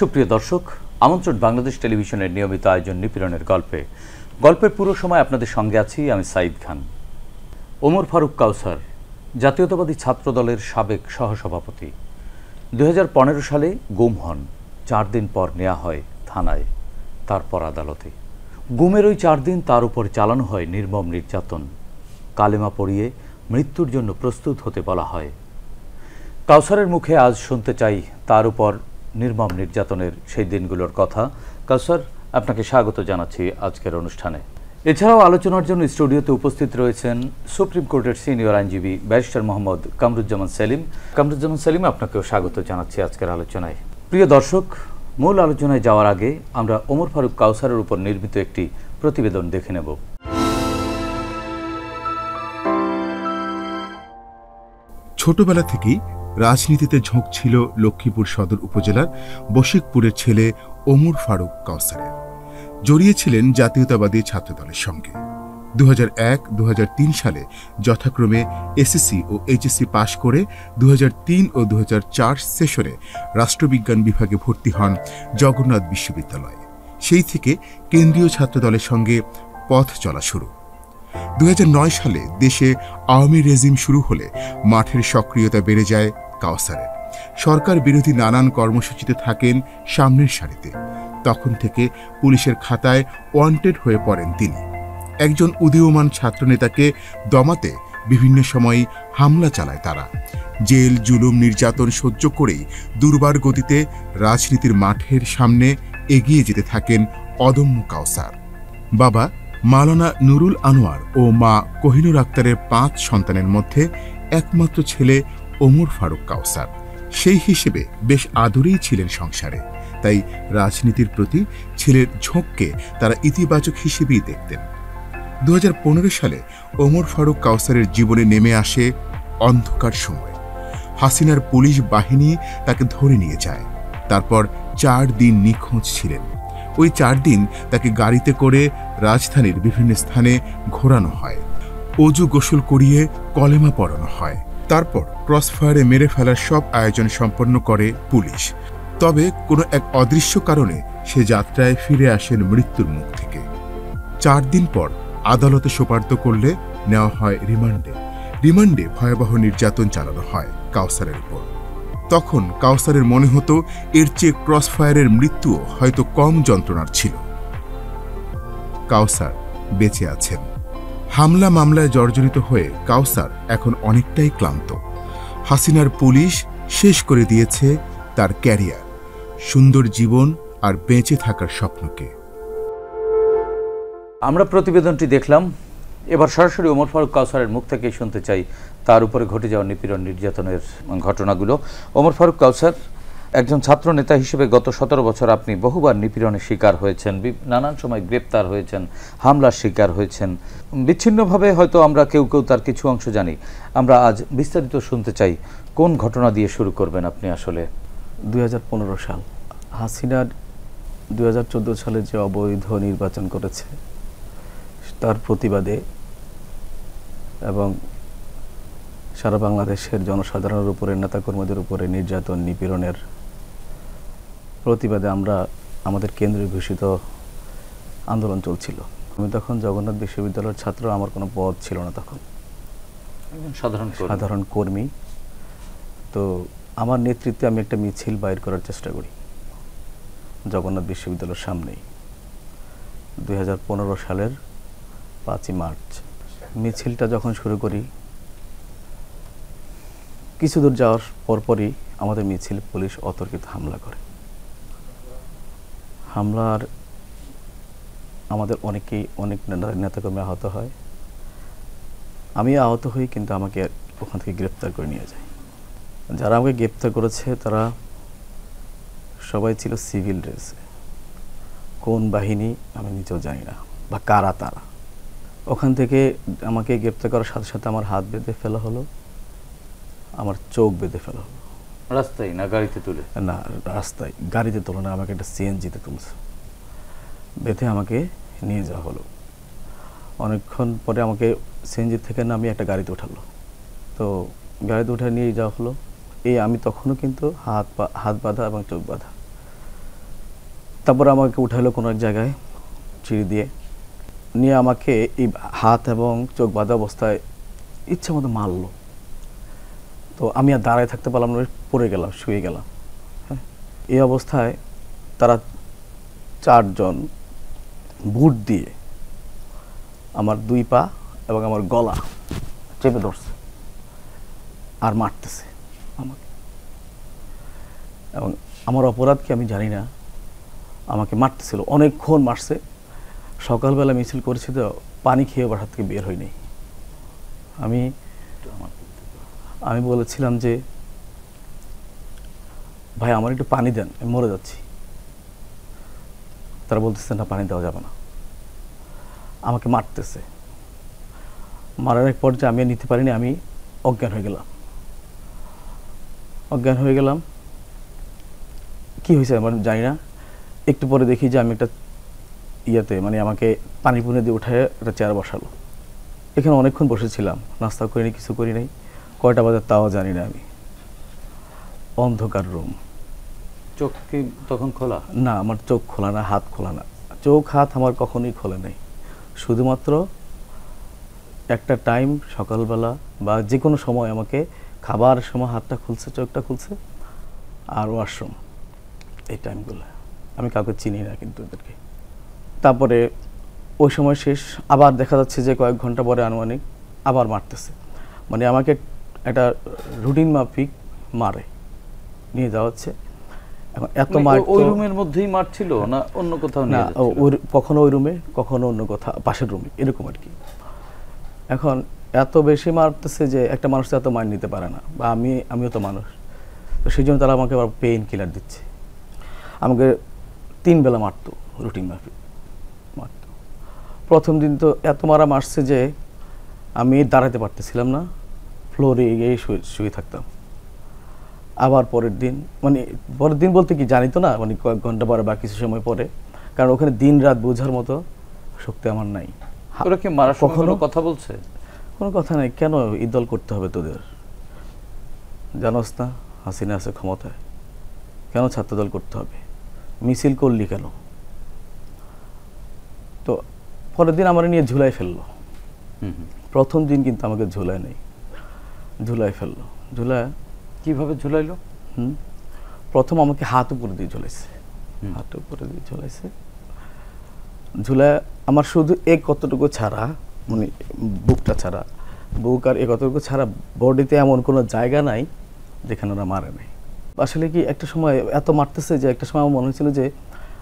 সুপ্রিয় দর্শক আমন্ত্রণ বাংলাদেশ টেলিভিশনের নিয়মিত আয়োজন নিপীড়নের গল্পে গল্পের পুরো সময় আপনাদের সঙ্গে আছি আমি সাইদ খান ওমর ফারুক কাউসার জাতীয়তাবাদী ছাত্রদলের সাবেক সহসভাপতি দু সালে গুম হন চার দিন পর নেওয়া হয় থানায় তারপর আদালতে গুমের ওই চার দিন তার উপর চালানো হয় নির্মম নির্যাতন কালেমা পড়িয়ে মৃত্যুর জন্য প্রস্তুত হতে বলা হয় কাউসারের মুখে আজ শুনতে চাই তার উপর নির্মম নির্যাতনের সেই দিনগুলোর কথা কাউসার আপনাকে স্বাগত জানাচ্ছি আজকের অনুষ্ঠানে এছাড়াও আলোচনার জন্য স্টুডিওতে উপস্থিত রয়েছেন সুপ্রিম কোর্টের সিনিয়র আইনজীবী ব্যারিস্টার মোহাম্মদ কামরুজ্জামান সেলিম কামরুজ্জামান সেলিম আপনাকেও স্বাগত জানাচ্ছি আজকের আলোচনায় প্রিয় দর্শক মূল আলোচনায় যাওয়ার আগে আমরা ওমর ফারুক কাউসারের উপর নির্মিত একটি প্রতিবেদন দেখে নেব ছোটবেলা থেকেই রাজনীতিতে ঝোঁক ছিল লক্ষ্মীপুর সদর উপজেলার বশিকপুরের ছেলে ওমর ফারুক কাউসারের জড়িয়েছিলেন জাতীয়তাবাদী ছাত্রদলের সঙ্গে দু হাজার সালে যথাক্রমে এসএসসি ও এইচএসসি পাশ করে দু ও দু সেশনে রাষ্ট্রবিজ্ঞান বিভাগে ভর্তি হন জগন্নাথ বিশ্ববিদ্যালয়ে সেই থেকে কেন্দ্রীয় ছাত্রদলের সঙ্গে পথ চলা শুরু দু সালে দেশে আওয়ামী রেজিম শুরু হলে মাঠের সক্রিয়তা বেড়ে যায় কাউসারের সরকার বিরোধী নানান কর্মসূচিতে থাকেন সামনের সারিতে তখন থেকে পুলিশের খাতায় ওয়ান্টেড হয়ে পড়েন তিনি একজন উদীয়মান ছাত্রনেতাকে দমাতে বিভিন্ন সময় হামলা চালায় তারা জেল জুলুম নির্যাতন সহ্য করেই দুর্বার গতিতে রাজনীতির মাঠের সামনে এগিয়ে যেতে থাকেন অদম্য কাউসার বাবা মালানা নুরুল আনোয়ার ও মা কোহিনুর আক্তারের পাঁচ সন্তানের মধ্যে একমাত্র ছেলে ওমর ফারুক কাউসার সেই হিসেবে বেশ আদরেই ছিলেন সংসারে তাই রাজনীতির প্রতি ছেলের ঝোঁককে তারা ইতিবাচক হিসেবেই দেখতেন দু সালে ওমর ফারুক কাউসারের জীবনে নেমে আসে অন্ধকার সময় হাসিনার পুলিশ বাহিনী তাকে ধরে নিয়ে যায় তারপর চার দিন নিখোঁজ ছিলেন ওই চার দিন তাকে গাড়িতে করে রাজধানীর বিভিন্ন স্থানে ঘোরানো হয় অজু গোসল করিয়ে কলেমা পড়ানো হয় তারপর ক্রসফায়ারে মেরে ফেলার সব আয়োজন সম্পন্ন করে পুলিশ তবে কোনো এক অদৃশ্য কারণে সে যাত্রায় ফিরে আসেন মৃত্যুর মুখ থেকে চার দিন পর আদালতে সোপার্দ করলে নেওয়া হয় রিমান্ডে রিমান্ডে ভয়াবহ নির্যাতন চালানো হয় কাউসারের উপর তখন কাউসারের মনে হতো এর চেয়ে ক্রসফায়ারের মৃত্যু হয়তো কম যন্ত্রণার ছিল কাউসার বেঁচে আছেন হামলা মামলায় জর্জরিত হয়ে কাউসার এখন অনেকটাই ক্লান্ত হাসিনার পুলিশ শেষ করে দিয়েছে তার ক্যারিয়ার সুন্দর জীবন আর বেঁচে থাকার স্বপ্নকে আমরা প্রতিবেদনটি দেখলাম এবার সরাসরি ওমর ফারুক কাউসারের মুখ থেকে শুনতে চাই তার উপরে ঘটে যাওয়া নিপীড়ন নির্যাতনের ঘটনাগুলো ওমর ফারুক কাউসার একজন ছাত্র নেতা হিসেবে গত সতেরো বছর আপনি বহুবার নিপীড়নের শিকার হয়েছেন নানান সময় গ্রেপ্তার হয়েছেন হামলার শিকার হয়েছেন বিচ্ছিন্নভাবে হয়তো আমরা কেউ কেউ তার কিছু অংশ জানি আমরা আজ বিস্তারিত শুনতে চাই কোন ঘটনা দিয়ে শুরু করবেন আপনি আসলে দুই সাল হাসিনার দুই সালে যে অবৈধ নির্বাচন করেছে তার প্রতিবাদে এবং সারা বাংলাদেশের জনসাধারণের উপরে নেতাকর্মীদের উপরে নির্যাতন নিপীড়নের প্রতিবাদে আমরা আমাদের কেন্দ্রে ঘোষিত আন্দোলন চলছিল আমি তখন জগন্নাথ বিশ্ববিদ্যালয়ের ছাত্র আমার কোনো পদ ছিল না তখন সাধারণ সাধারণ কর্মী তো আমার নেতৃত্বে আমি একটা মিছিল বাইর করার চেষ্টা করি জগন্নাথ বিশ্ববিদ্যালয়ের সামনেই দুই সালের পাঁচই মার্চ মিছিলটা যখন শুরু করি কিছু দূর যাওয়ার পরপরই আমাদের মিছিল পুলিশ অতর্কিত হামলা করে হামলার আমাদের অনেকেই অনেক নেতাকর্মী আহত হয় আমি আহত হই কিন্তু আমাকে ওখান থেকে গ্রেপ্তার করে নিয়ে যায় যারা আমাকে গ্রেপ্তার করেছে তারা সবাই ছিল সিভিল ড্রেসে কোন বাহিনী আমি নিজেও জানি না বা কারা তারা ওখান থেকে আমাকে গ্রেপ্তার করার সাথে সাথে আমার হাত বেঁধে ফেলা হলো আমার চোখ বেঁধে ফেলা হলো রাস্তায় না গাড়িতে তুলে না রাস্তায় গাড়িতে তোলো না আমাকে একটা সিএনজিতে তুলছে বেঁধে আমাকে নিয়ে যাওয়া হলো অনেকক্ষণ পরে আমাকে সিএনজি থেকে আমি একটা গাড়িতে উঠালো তো গাড়িতে উঠে নিয়ে যাওয়া হলো এই আমি তখনও কিন্তু হাত পা হাত বাঁধা এবং চোখ বাঁধা তারপর আমাকে উঠালো কোনো এক জায়গায় চিড়ি দিয়ে নিয়ে আমাকে এই হাত এবং চোখ বাঁধা অবস্থায় ইচ্ছে মতো মারলো তো আমি আর দাঁড়ায় থাকতে পারলাম না পড়ে গেলাম শুয়ে গেলাম হ্যাঁ এই অবস্থায় তারা চারজন বুট দিয়ে আমার দুই পা এবং আমার গলা চেপে ধরছে আর মারতেছে আমাকে এবং আমার অপরাধ কি আমি জানি না আমাকে মারতেছিল অনেকক্ষণ মারছে সকালবেলা মিছিল করেছি তো পানি খেয়ে বাসার থেকে বের হয়নি আমি আমি বলেছিলাম যে ভাই আমার একটু পানি দেন আমি মরে যাচ্ছি তারা বলতেছে না পানি দেওয়া যাবে না আমাকে মারতেছে মারার এক পর্যায়ে আমি নিতে পারিনি আমি অজ্ঞান হয়ে গেলাম অজ্ঞান হয়ে গেলাম কি হয়েছে আমার জানি না একটু পরে দেখি যে আমি একটা ইয়াতে মানে আমাকে পানি পুনে দিয়ে উঠে একটা চেয়ার বসালো এখানে অনেকক্ষণ বসেছিলাম নাস্তা করিনি কিছু করি নাই কয়টা বাজে তাও জানি না আমি অন্ধকার রুম চোখ কি তখন খোলা না আমার চোখ খোলা না হাত খোলা না চোখ হাত আমার কখনোই খোলা নাই শুধুমাত্র একটা টাইম সকালবেলা বা যে কোনো সময় আমাকে খাবার সময় হাতটা খুলছে চোখটা খুলছে আর ওয়াশরুম এই টাইমগুলো আমি কাউকে চিনি না কিন্তু ওদেরকে তারপরে ওই সময় শেষ আবার দেখা যাচ্ছে যে কয়েক ঘন্টা পরে আনুমানিক আবার মারতেছে মানে আমাকে একটা রুটিন মাফিক মারে নিয়ে যাওয়া হচ্ছে এখন এত মানে মার ওই রুমের মধ্যেই মার ছিল হ্যাঁ। না অন্য কোথাও না ওই কখনো ওই রুমে কখনো অন্য কোথাও পাশের রুমে এরকম আর কি এখন এত বেশি মারতেছে যে একটা মানুষ এত মার নিতে পারে না বা আমি আমিও তো মানুষ তো সেই জন্য তারা আমাকে আবার পেইন কিলার দিচ্ছে আমাকে তিন বেলা মারতো রুটিন মাফিক মারতো প্রথম দিন তো এত মারা মারছে যে আমি দাঁড়াতে পারতেছিলাম না ফ্লোরে গিয়ে শুয়ে শুয়ে থাকতাম আবার পরের দিন মানে পরের দিন বলতে কি জানি তো না মানে কয়েক ঘন্টা পরে বা কিছু সময় পরে কারণ ওখানে দিন রাত বোঝার মতো শক্তি আমার নাই মারা কখনো কথা বলছে কোনো কথা নাই কেন ইদল করতে হবে তোদের জানোস না হাসিনা আছে ক্ষমতায় কেন ছাত্রদল করতে হবে মিছিল করলি কেন তো পরের দিন আমার নিয়ে ঝুলাই ফেললো প্রথম দিন কিন্তু আমাকে ঝুলাই নেই ঝুলাই ফেললো ঝুলা কিভাবে ঝুলাইলো হুম প্রথম আমাকে হাত উপরে দিয়ে ঝুলাইছে হাত উপরে দিয়ে ঝুলাইছে ঝুলা আমার শুধু এক কতটুকু ছাড়া মানে বুকটা ছাড়া বুক আর এক কতটুকু ছাড়া বডিতে এমন কোনো জায়গা নাই যেখানে ওরা মারে নাই আসলে কি একটা সময় এত মারতেছে যে একটা সময় আমার মনে হয়েছিল যে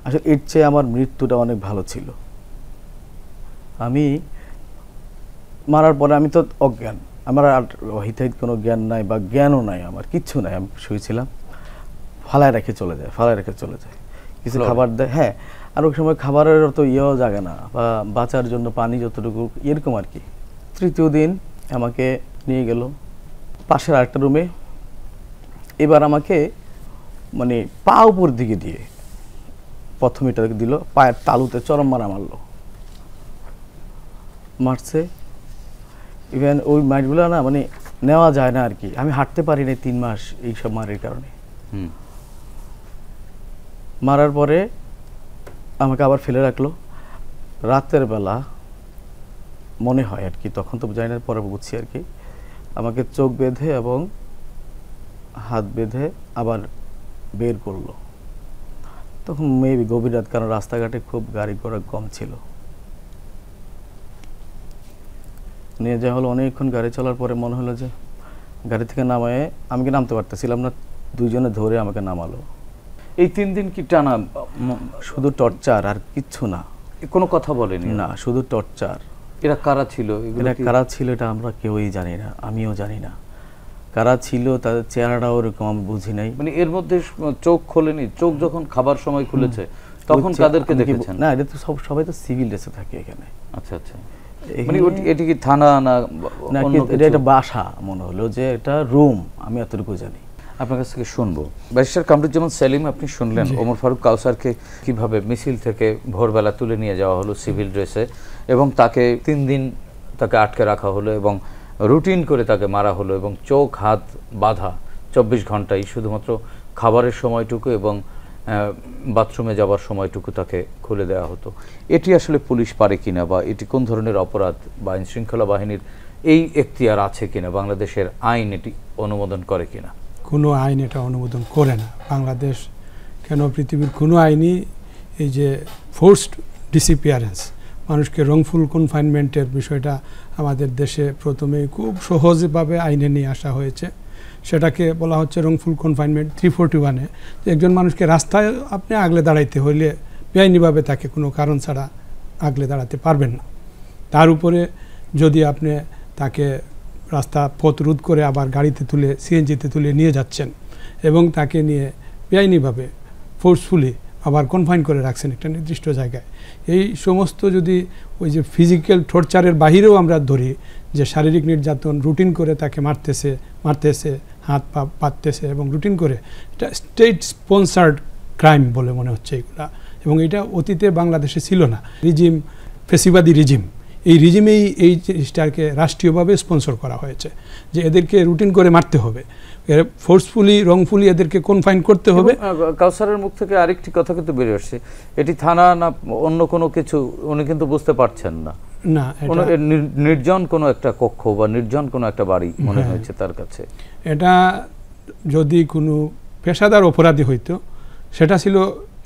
আসলে এর চেয়ে আমার মৃত্যুটা অনেক ভালো ছিল আমি মারার পরে আমি তো অজ্ঞান আমার আর হিতাহিত কোনো জ্ঞান নাই বা জ্ঞানও নাই আমার কিচ্ছু নাই আমি শুয়েছিলাম ফালায় রেখে চলে যায় ফালায় রেখে চলে যায় কিছু খাবার দেয় হ্যাঁ আর ওই সময় খাবারের অত ইয়েও জাগে না বা বাঁচার জন্য পানি যতটুকু এরকম আর কি তৃতীয় দিন আমাকে নিয়ে গেল পাশের আরেকটা রুমে এবার আমাকে মানে পা উপর দিকে দিয়ে প্রথমে এটা দিল পায়ের তালুতে চরম মারা মারলো মারছে ইভেন ওই মাইটগুলো না মানে নেওয়া যায় না আর কি আমি হাঁটতে পারি না তিন মাস এইসব মারের কারণে মারার পরে আমাকে আবার ফেলে রাখলো রাতের বেলা মনে হয় আর কি তখন তো জানি না পরে বুঝছি আর কি আমাকে চোখ বেঁধে এবং হাত বেঁধে আবার বের করলো তখন মেবি গভীর রাত কারণ রাস্তাঘাটে খুব গাড়ি ঘোড়া কম ছিল নিয়ে যাওয়া হলো অনেকক্ষণ গাড়ি চলার পরে মনে হলো যে গাড়ি থেকে নামায় কি নামতে পারতেছিলাম না দুইজনে ধরে আমাকে নামালো এই তিন দিন কি টানা শুধু টর্চার আর কিচ্ছু না কোনো কথা বলেনি না শুধু টর্চার এরা কারা ছিল এরা কারা ছিল এটা আমরা কেউই জানি না আমিও জানি না কারা ছিল তাদের চেহারাটাও ওরকম বুঝি নাই মানে এর মধ্যে চোখ খোলেনি চোখ যখন খাবার সময় খুলেছে তখন তাদেরকে দেখেছেন না এটা তো সব সবাই তো সিভিল ড্রেসে থাকে এখানে আচ্ছা আচ্ছা মানে এটি কি থানা না এটা বাসা মনে হলো যে এটা রুম আমি এতটুকু জানি আপনার কাছ থেকে শুনবো ব্যারিস্টার কামরুজ্জামান সেলিম আপনি শুনলেন ওমর ফারুক কাউসারকে কিভাবে মিছিল থেকে ভোরবেলা তুলে নিয়ে যাওয়া হলো সিভিল ড্রেসে এবং তাকে তিন দিন তাকে আটকে রাখা হলো এবং রুটিন করে তাকে মারা হলো এবং চোখ হাত বাধা চব্বিশ ঘন্টাই শুধুমাত্র খাবারের সময়টুকু এবং বাথরুমে যাওয়ার সময়টুকু তাকে খুলে দেওয়া হতো এটি আসলে পুলিশ পারে কিনা বা এটি কোন ধরনের অপরাধ বা আইনশৃঙ্খলা বাহিনীর এই এখতিয়ার আছে কিনা বাংলাদেশের আইন এটি অনুমোদন করে কিনা কোনো আইন এটা অনুমোদন করে না বাংলাদেশ কেন পৃথিবীর কোনো আইনই এই যে ফোর্সড ডিসিপিয়ারেন্স মানুষকে রংফুল কনফাইনমেন্টের বিষয়টা আমাদের দেশে প্রথমে খুব সহজভাবে আইনে নিয়ে আসা হয়েছে সেটাকে বলা হচ্ছে রংফুল কনফাইনমেন্ট থ্রি ফোরটি ওয়ানে একজন মানুষকে রাস্তায় আপনি আগলে দাঁড়াইতে হইলে বেআইনিভাবে তাকে কোনো কারণ ছাড়া আগলে দাঁড়াতে পারবেন না তার উপরে যদি আপনি তাকে রাস্তা পথ রোধ করে আবার গাড়িতে তুলে সিএনজিতে তুলে নিয়ে যাচ্ছেন এবং তাকে নিয়ে বেআইনিভাবে ফোর্সফুলি আবার কনফাইন করে রাখছেন একটা নির্দিষ্ট জায়গায় এই সমস্ত যদি ওই যে ফিজিক্যাল টর্চারের বাহিরেও আমরা ধরি যে শারীরিক নির্যাতন রুটিন করে তাকে মারতেছে মারতেছে হাত পা পাততেছে এবং রুটিন করে এটা স্টেট স্পন্সার্ড ক্রাইম বলে মনে হচ্ছে এগুলা এবং এটা অতীতে বাংলাদেশে ছিল না রিজিম ফেসিবাদী রিজিম এই রিজিমেই এই জিনিসটাকে রাষ্ট্রীয়ভাবে স্পন্সর করা হয়েছে যে এদেরকে রুটিন করে মারতে হবে ফোর্সফুলি রংফুলি এদেরকে কনফাইন করতে হবে কাউসারের মুখ থেকে আরেকটি কথা কিন্তু বেরিয়ে আসছে এটি থানা না অন্য কোনো কিছু উনি কিন্তু বুঝতে পারছেন না না নির্জন কোনো একটা কক্ষ বা নির্জন কোনো একটা বাড়ি মনে হ্যাঁ। হয়েছে তার কাছে এটা যদি কোনো পেশাদার অপরাধী হইতো সেটা ছিল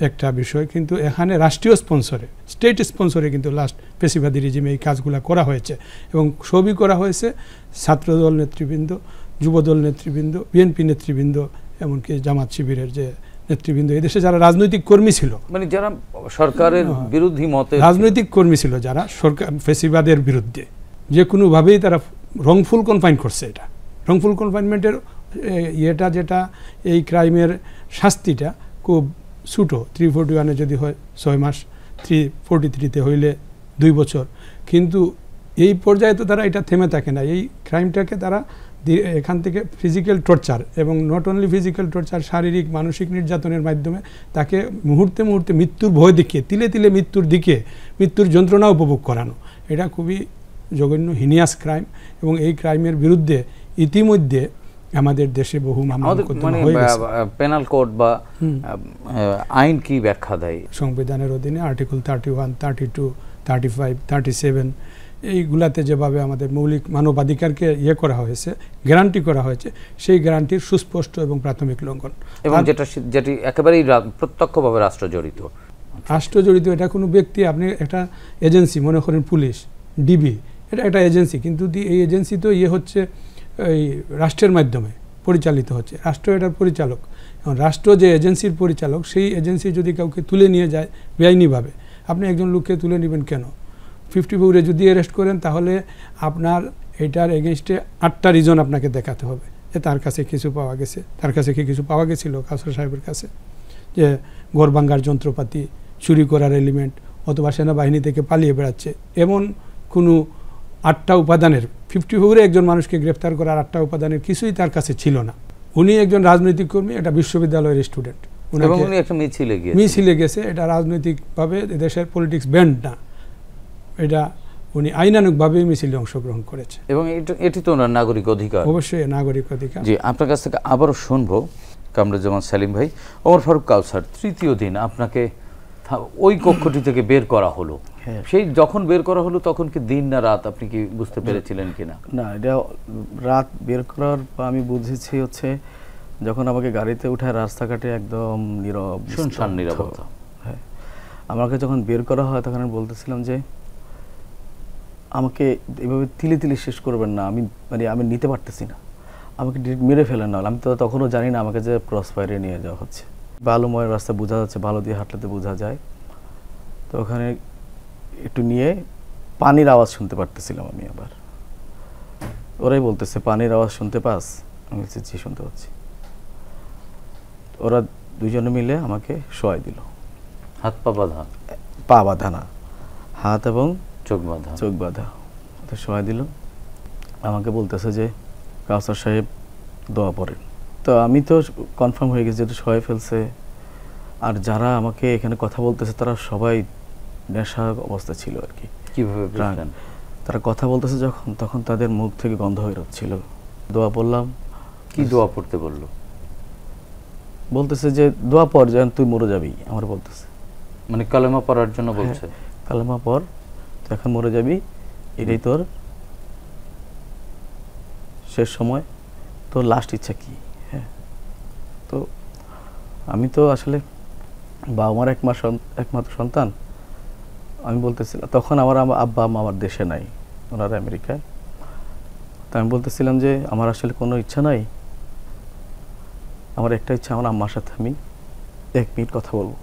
একটা বিষয় কিন্তু এখানে রাষ্ট্রীয় স্পন্সরে স্টেট স্পন্সরে কিন্তু লাস্ট পেশিবাদী রিজিমে এই কাজগুলো করা হয়েছে এবং সবই করা হয়েছে ছাত্রদল নেতৃবৃন্দ যুবদল নেতৃবৃন্দ বিএনপি নেতৃবৃন্দ এমনকি জামাত শিবিরের যে নেতৃবৃন্দ এদেশে যারা রাজনৈতিক কর্মী ছিল মানে যারা সরকারের হ্যাঁ, বিরোধী মতে রাজনৈতিক কর্মী ছিল যারা সরকার ফেসিবাদের বিরুদ্ধে যে কোনোভাবেই তারা রংফুল কনফাইন করছে এটা রংফুল কনফাইনমেন্টের ইয়েটা যেটা এই ক্রাইমের শাস্তিটা খুব ছুটো থ্রি ফোর্টি ওয়ানে যদি হয় ছয় মাস থ্রি ফোর্টি থ্রিতে হইলে দুই বছর কিন্তু এই পর্যায়ে তো তারা এটা থেমে থাকে না এই ক্রাইমটাকে তারা এখান থেকে ফিজিক্যাল টর্চার এবং নট অনলি ফিজিক্যাল টর্চার শারীরিক মানসিক নির্যাতনের মাধ্যমে তাকে মুহূর্তে মুহূর্তে মৃত্যুর ভয় দিকে তিলে তিলে মৃত্যুর দিকে মৃত্যুর যন্ত্রণা উপভোগ করানো এটা খুবই জঘন্য হিনিয়াস ক্রাইম এবং এই ক্রাইমের বিরুদ্ধে ইতিমধ্যে আমাদের দেশে বহু পেনাল মানে, কোড বা আইন কি ব্যাখ্যা দেয় সংবিধানের অধীনে article thirty one thirty two thirty five thirty seven এইগুলাতে যেভাবে আমাদের মৌলিক মানবাধিকারকে ইয়ে করা হয়েছে গ্যারান্টি করা হয়েছে সেই গ্যারান্টির সুস্পষ্ট এবং প্রাথমিক লঙ্ঘন এবং যেটা যেটি একেবারেই প্রত্যক্ষভাবে রাষ্ট্র জড়িত রাষ্ট্র জড়িত এটা কোনো ব্যক্তি আপনি একটা এজেন্সি মনে করেন পুলিশ ডিবি এটা একটা এজেন্সি কিন্তু এই এজেন্সি তো ইয়ে হচ্ছে এই রাষ্ট্রের মাধ্যমে পরিচালিত হচ্ছে রাষ্ট্র এটার পরিচালক এবং রাষ্ট্র যে এজেন্সির পরিচালক সেই এজেন্সি যদি কাউকে তুলে নিয়ে যায় বেআইনিভাবে আপনি একজন লোককে তুলে নেবেন কেন ফিফটি ফোরে যদি অ্যারেস্ট করেন তাহলে আপনার এটার এগেনস্টে আটটা রিজন আপনাকে দেখাতে হবে যে তার কাছে কিছু পাওয়া গেছে তার কাছে কি কিছু পাওয়া গেছিলো কাসর সাহেবের কাছে যে ঘর ভাঙ্গার যন্ত্রপাতি চুরি করার এলিমেন্ট অথবা সেনাবাহিনী থেকে পালিয়ে বেড়াচ্ছে এমন কোনো আটটা উপাদানের ফিফটি ফোরে একজন মানুষকে গ্রেফতার করার আটটা উপাদানের কিছুই তার কাছে ছিল না উনি একজন রাজনৈতিক কর্মী এটা বিশ্ববিদ্যালয়ের স্টুডেন্ট মিছিলে গেছে এটা রাজনৈতিকভাবে দেশের পলিটিক্স ব্যান্ড না এটা উনি আইনানুকভাবে মিছিলে অংশগ্রহণ করেছে এবং এটি তো ওনার নাগরিক অধিকার অবশ্যই নাগরিক অধিকার জি আপনার কাছ থেকে আবারও শুনবো কামরুজ্জামান সালিম ভাই ওমর ফারুক কাউসার তৃতীয় দিন আপনাকে ওই কক্ষটি থেকে বের করা হলো হ্যাঁ। সেই যখন বের করা হলো তখন কি দিন না রাত আপনি কি বুঝতে পেরেছিলেন কিনা না এটা রাত বের করার আমি বুঝেছি হচ্ছে যখন আমাকে গাড়িতে উঠায় রাস্তাঘাটে একদম নীরব শুনশান নীরবতা হ্যাঁ আমাকে যখন বের করা হয় তখন আমি বলতেছিলাম যে আমাকে এভাবে তিলে তিলে শেষ করবেন না আমি মানে আমি নিতে পারতেছি না আমাকে মেরে ফেলেন না আমি তো তখনও জানি না আমাকে যে ক্রস ফায়ারে নিয়ে যাওয়া হচ্ছে বালুময়ের রাস্তা বোঝা যাচ্ছে ভালো দিয়ে হাঁটলাতে বোঝা যায় তো ওখানে একটু নিয়ে পানির আওয়াজ শুনতে পারতেছিলাম আমি আবার ওরাই বলতেছে পানির আওয়াজ শুনতে পাস আমি বলছি জি শুনতে পাচ্ছি ওরা দুজনে মিলে আমাকে শোয়াই দিল হাত পা বাঁধা পা বাঁধা না হাত এবং চোখ বাঁধা চোখ বাঁধা তো সময় দিল আমাকে বলতেছে যে কাউসার সাহেব দোয়া পড়েন তো আমি তো কনফার্ম হয়ে গেছি যেটা সবাই ফেলছে আর যারা আমাকে এখানে কথা বলতেছে তারা সবাই নেশা অবস্থা ছিল আর কি কীভাবে তারা কথা বলতেছে যখন তখন তাদের মুখ থেকে গন্ধ হয়ে যাচ্ছিল দোয়া পড়লাম কি দোয়া পড়তে বললো বলতেছে যে দোয়া পড় যেন তুই মরে যাবি আমার বলতেছে মানে কালেমা পড়ার জন্য হ্যাঁ, বলছে কালেমা পড় এখন মরে যাবি এটাই তোর শেষ সময় তো লাস্ট ইচ্ছা কি হ্যাঁ তো আমি তো আসলে বাবা মার একমাস একমাত্র সন্তান আমি বলতেছিলাম তখন আমার আব্বা মা আমার দেশে নাই ওনারা আমেরিকায় তা আমি বলতেছিলাম যে আমার আসলে কোনো ইচ্ছা নাই আমার একটা ইচ্ছা আমার আম্মার সাথে আমি এক মিনিট কথা বলবো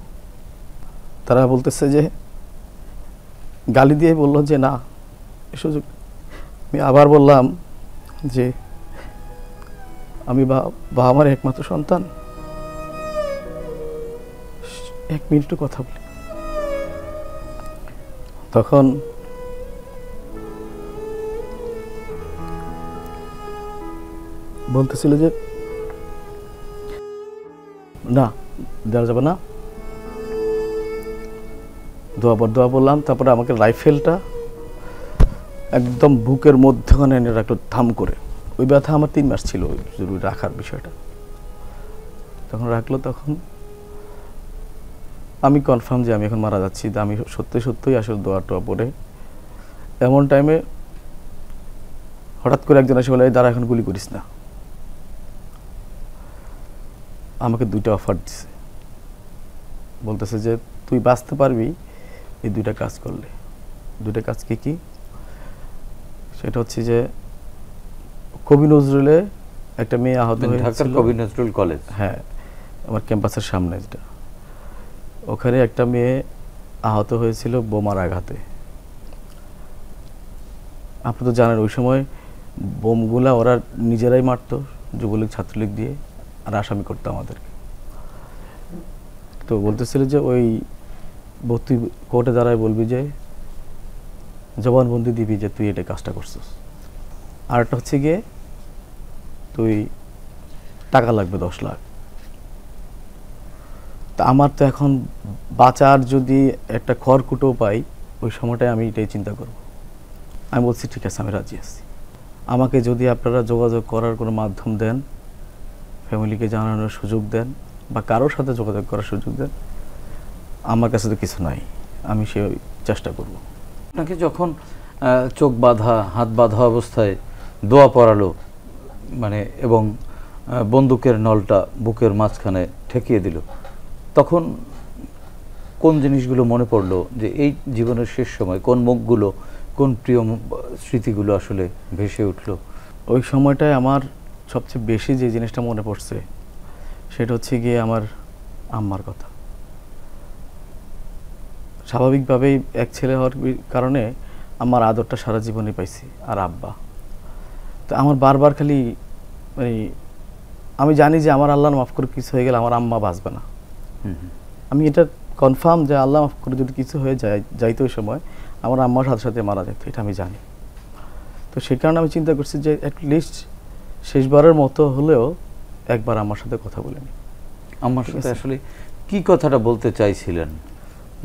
তারা বলতেছে যে গালি দিয়ে বলল যে না সুযোগ আমি আবার বললাম যে আমি বা আমার একমাত্র সন্তান এক মিনিট কথা বলি তখন বলতেছিল যে না দেওয়া যাবে না দোয়া পর দোয়া বললাম তারপরে আমাকে রাইফেলটা একদম বুকের মধ্যখানে এনে রাখলো থাম করে ওই ব্যথা আমার তিন মাস ছিল ওই জরুরি রাখার বিষয়টা যখন রাখলো তখন আমি কনফার্ম যে আমি এখন মারা যাচ্ছি আমি সত্যি সত্যই আসলে দোয়া টোয়া পরে এমন টাইমে হঠাৎ করে একজন এসে বলে দাঁড়া এখন গুলি করিস না আমাকে দুইটা অফার দিছে বলতেছে যে তুই বাঁচতে পারবি এই দুইটা কাজ করলে দুইটা কাজ কি কি সেটা হচ্ছে যে কবি নজরুলে একটা মেয়ে আহত মানে হয়েছিল কবি নজরুল কলেজ হ্যাঁ আমার ক্যাম্পাসের সামনে যেটা ওখানে একটা মেয়ে আহত হয়েছিল বোমার আঘাতে আপনি তো জানেন ওই সময় বোমগুলা ওরা নিজেরাই মারত যুবলীগ ছাত্রলীগ দিয়ে আর আসামি করতো আমাদেরকে তো বলতেছিল যে ওই ভর্তি কোর্টে দাঁড়ায় বলবি যে জবানবন্দি দিবি যে তুই এটা কাজটা করছিস আরেকটা হচ্ছে গিয়ে তুই টাকা লাগবে দশ লাখ তা আমার তো এখন বাঁচার যদি একটা খড়কুটো পাই ওই সময়টায় আমি এটাই চিন্তা করব আমি বলছি ঠিক আছে আমি রাজি আছি আমাকে যদি আপনারা যোগাযোগ করার কোনো মাধ্যম দেন ফ্যামিলিকে জানানোর সুযোগ দেন বা কারোর সাথে যোগাযোগ করার সুযোগ দেন আমার কাছে তো কিছু নাই আমি সে চেষ্টা করব আপনাকে যখন চোখ বাঁধা হাত বাঁধা অবস্থায় দোয়া পড়ালো মানে এবং বন্দুকের নলটা বুকের মাঝখানে ঠেকিয়ে দিল তখন কোন জিনিসগুলো মনে পড়লো যে এই জীবনের শেষ সময় কোন মুখগুলো কোন প্রিয় স্মৃতিগুলো আসলে ভেসে উঠল ওই সময়টায় আমার সবচেয়ে বেশি যে জিনিসটা মনে পড়ছে সেটা হচ্ছে গিয়ে আমার আম্মার কথা স্বাভাবিকভাবেই এক ছেলে হওয়ার কারণে আমার আদরটা সারা জীবনে পাইছি আর আব্বা তো আমার বারবার খালি মানে আমি জানি যে আমার আল্লাহ মাফ করে কিছু হয়ে গেলে আমার আম্মা বাঁচবে না আমি এটা কনফার্ম যে আল্লাহ মাফ করে যদি কিছু হয়ে যায় যাইতে ওই সময় আমার আম্মার সাথে সাথে মারা যেত এটা আমি জানি তো সেই কারণে আমি চিন্তা করছি যে অ্যাটলিস্ট শেষবারের মতো হলেও একবার আমার সাথে কথা বলে নি আমার সাথে আসলে কি কথাটা বলতে চাইছিলেন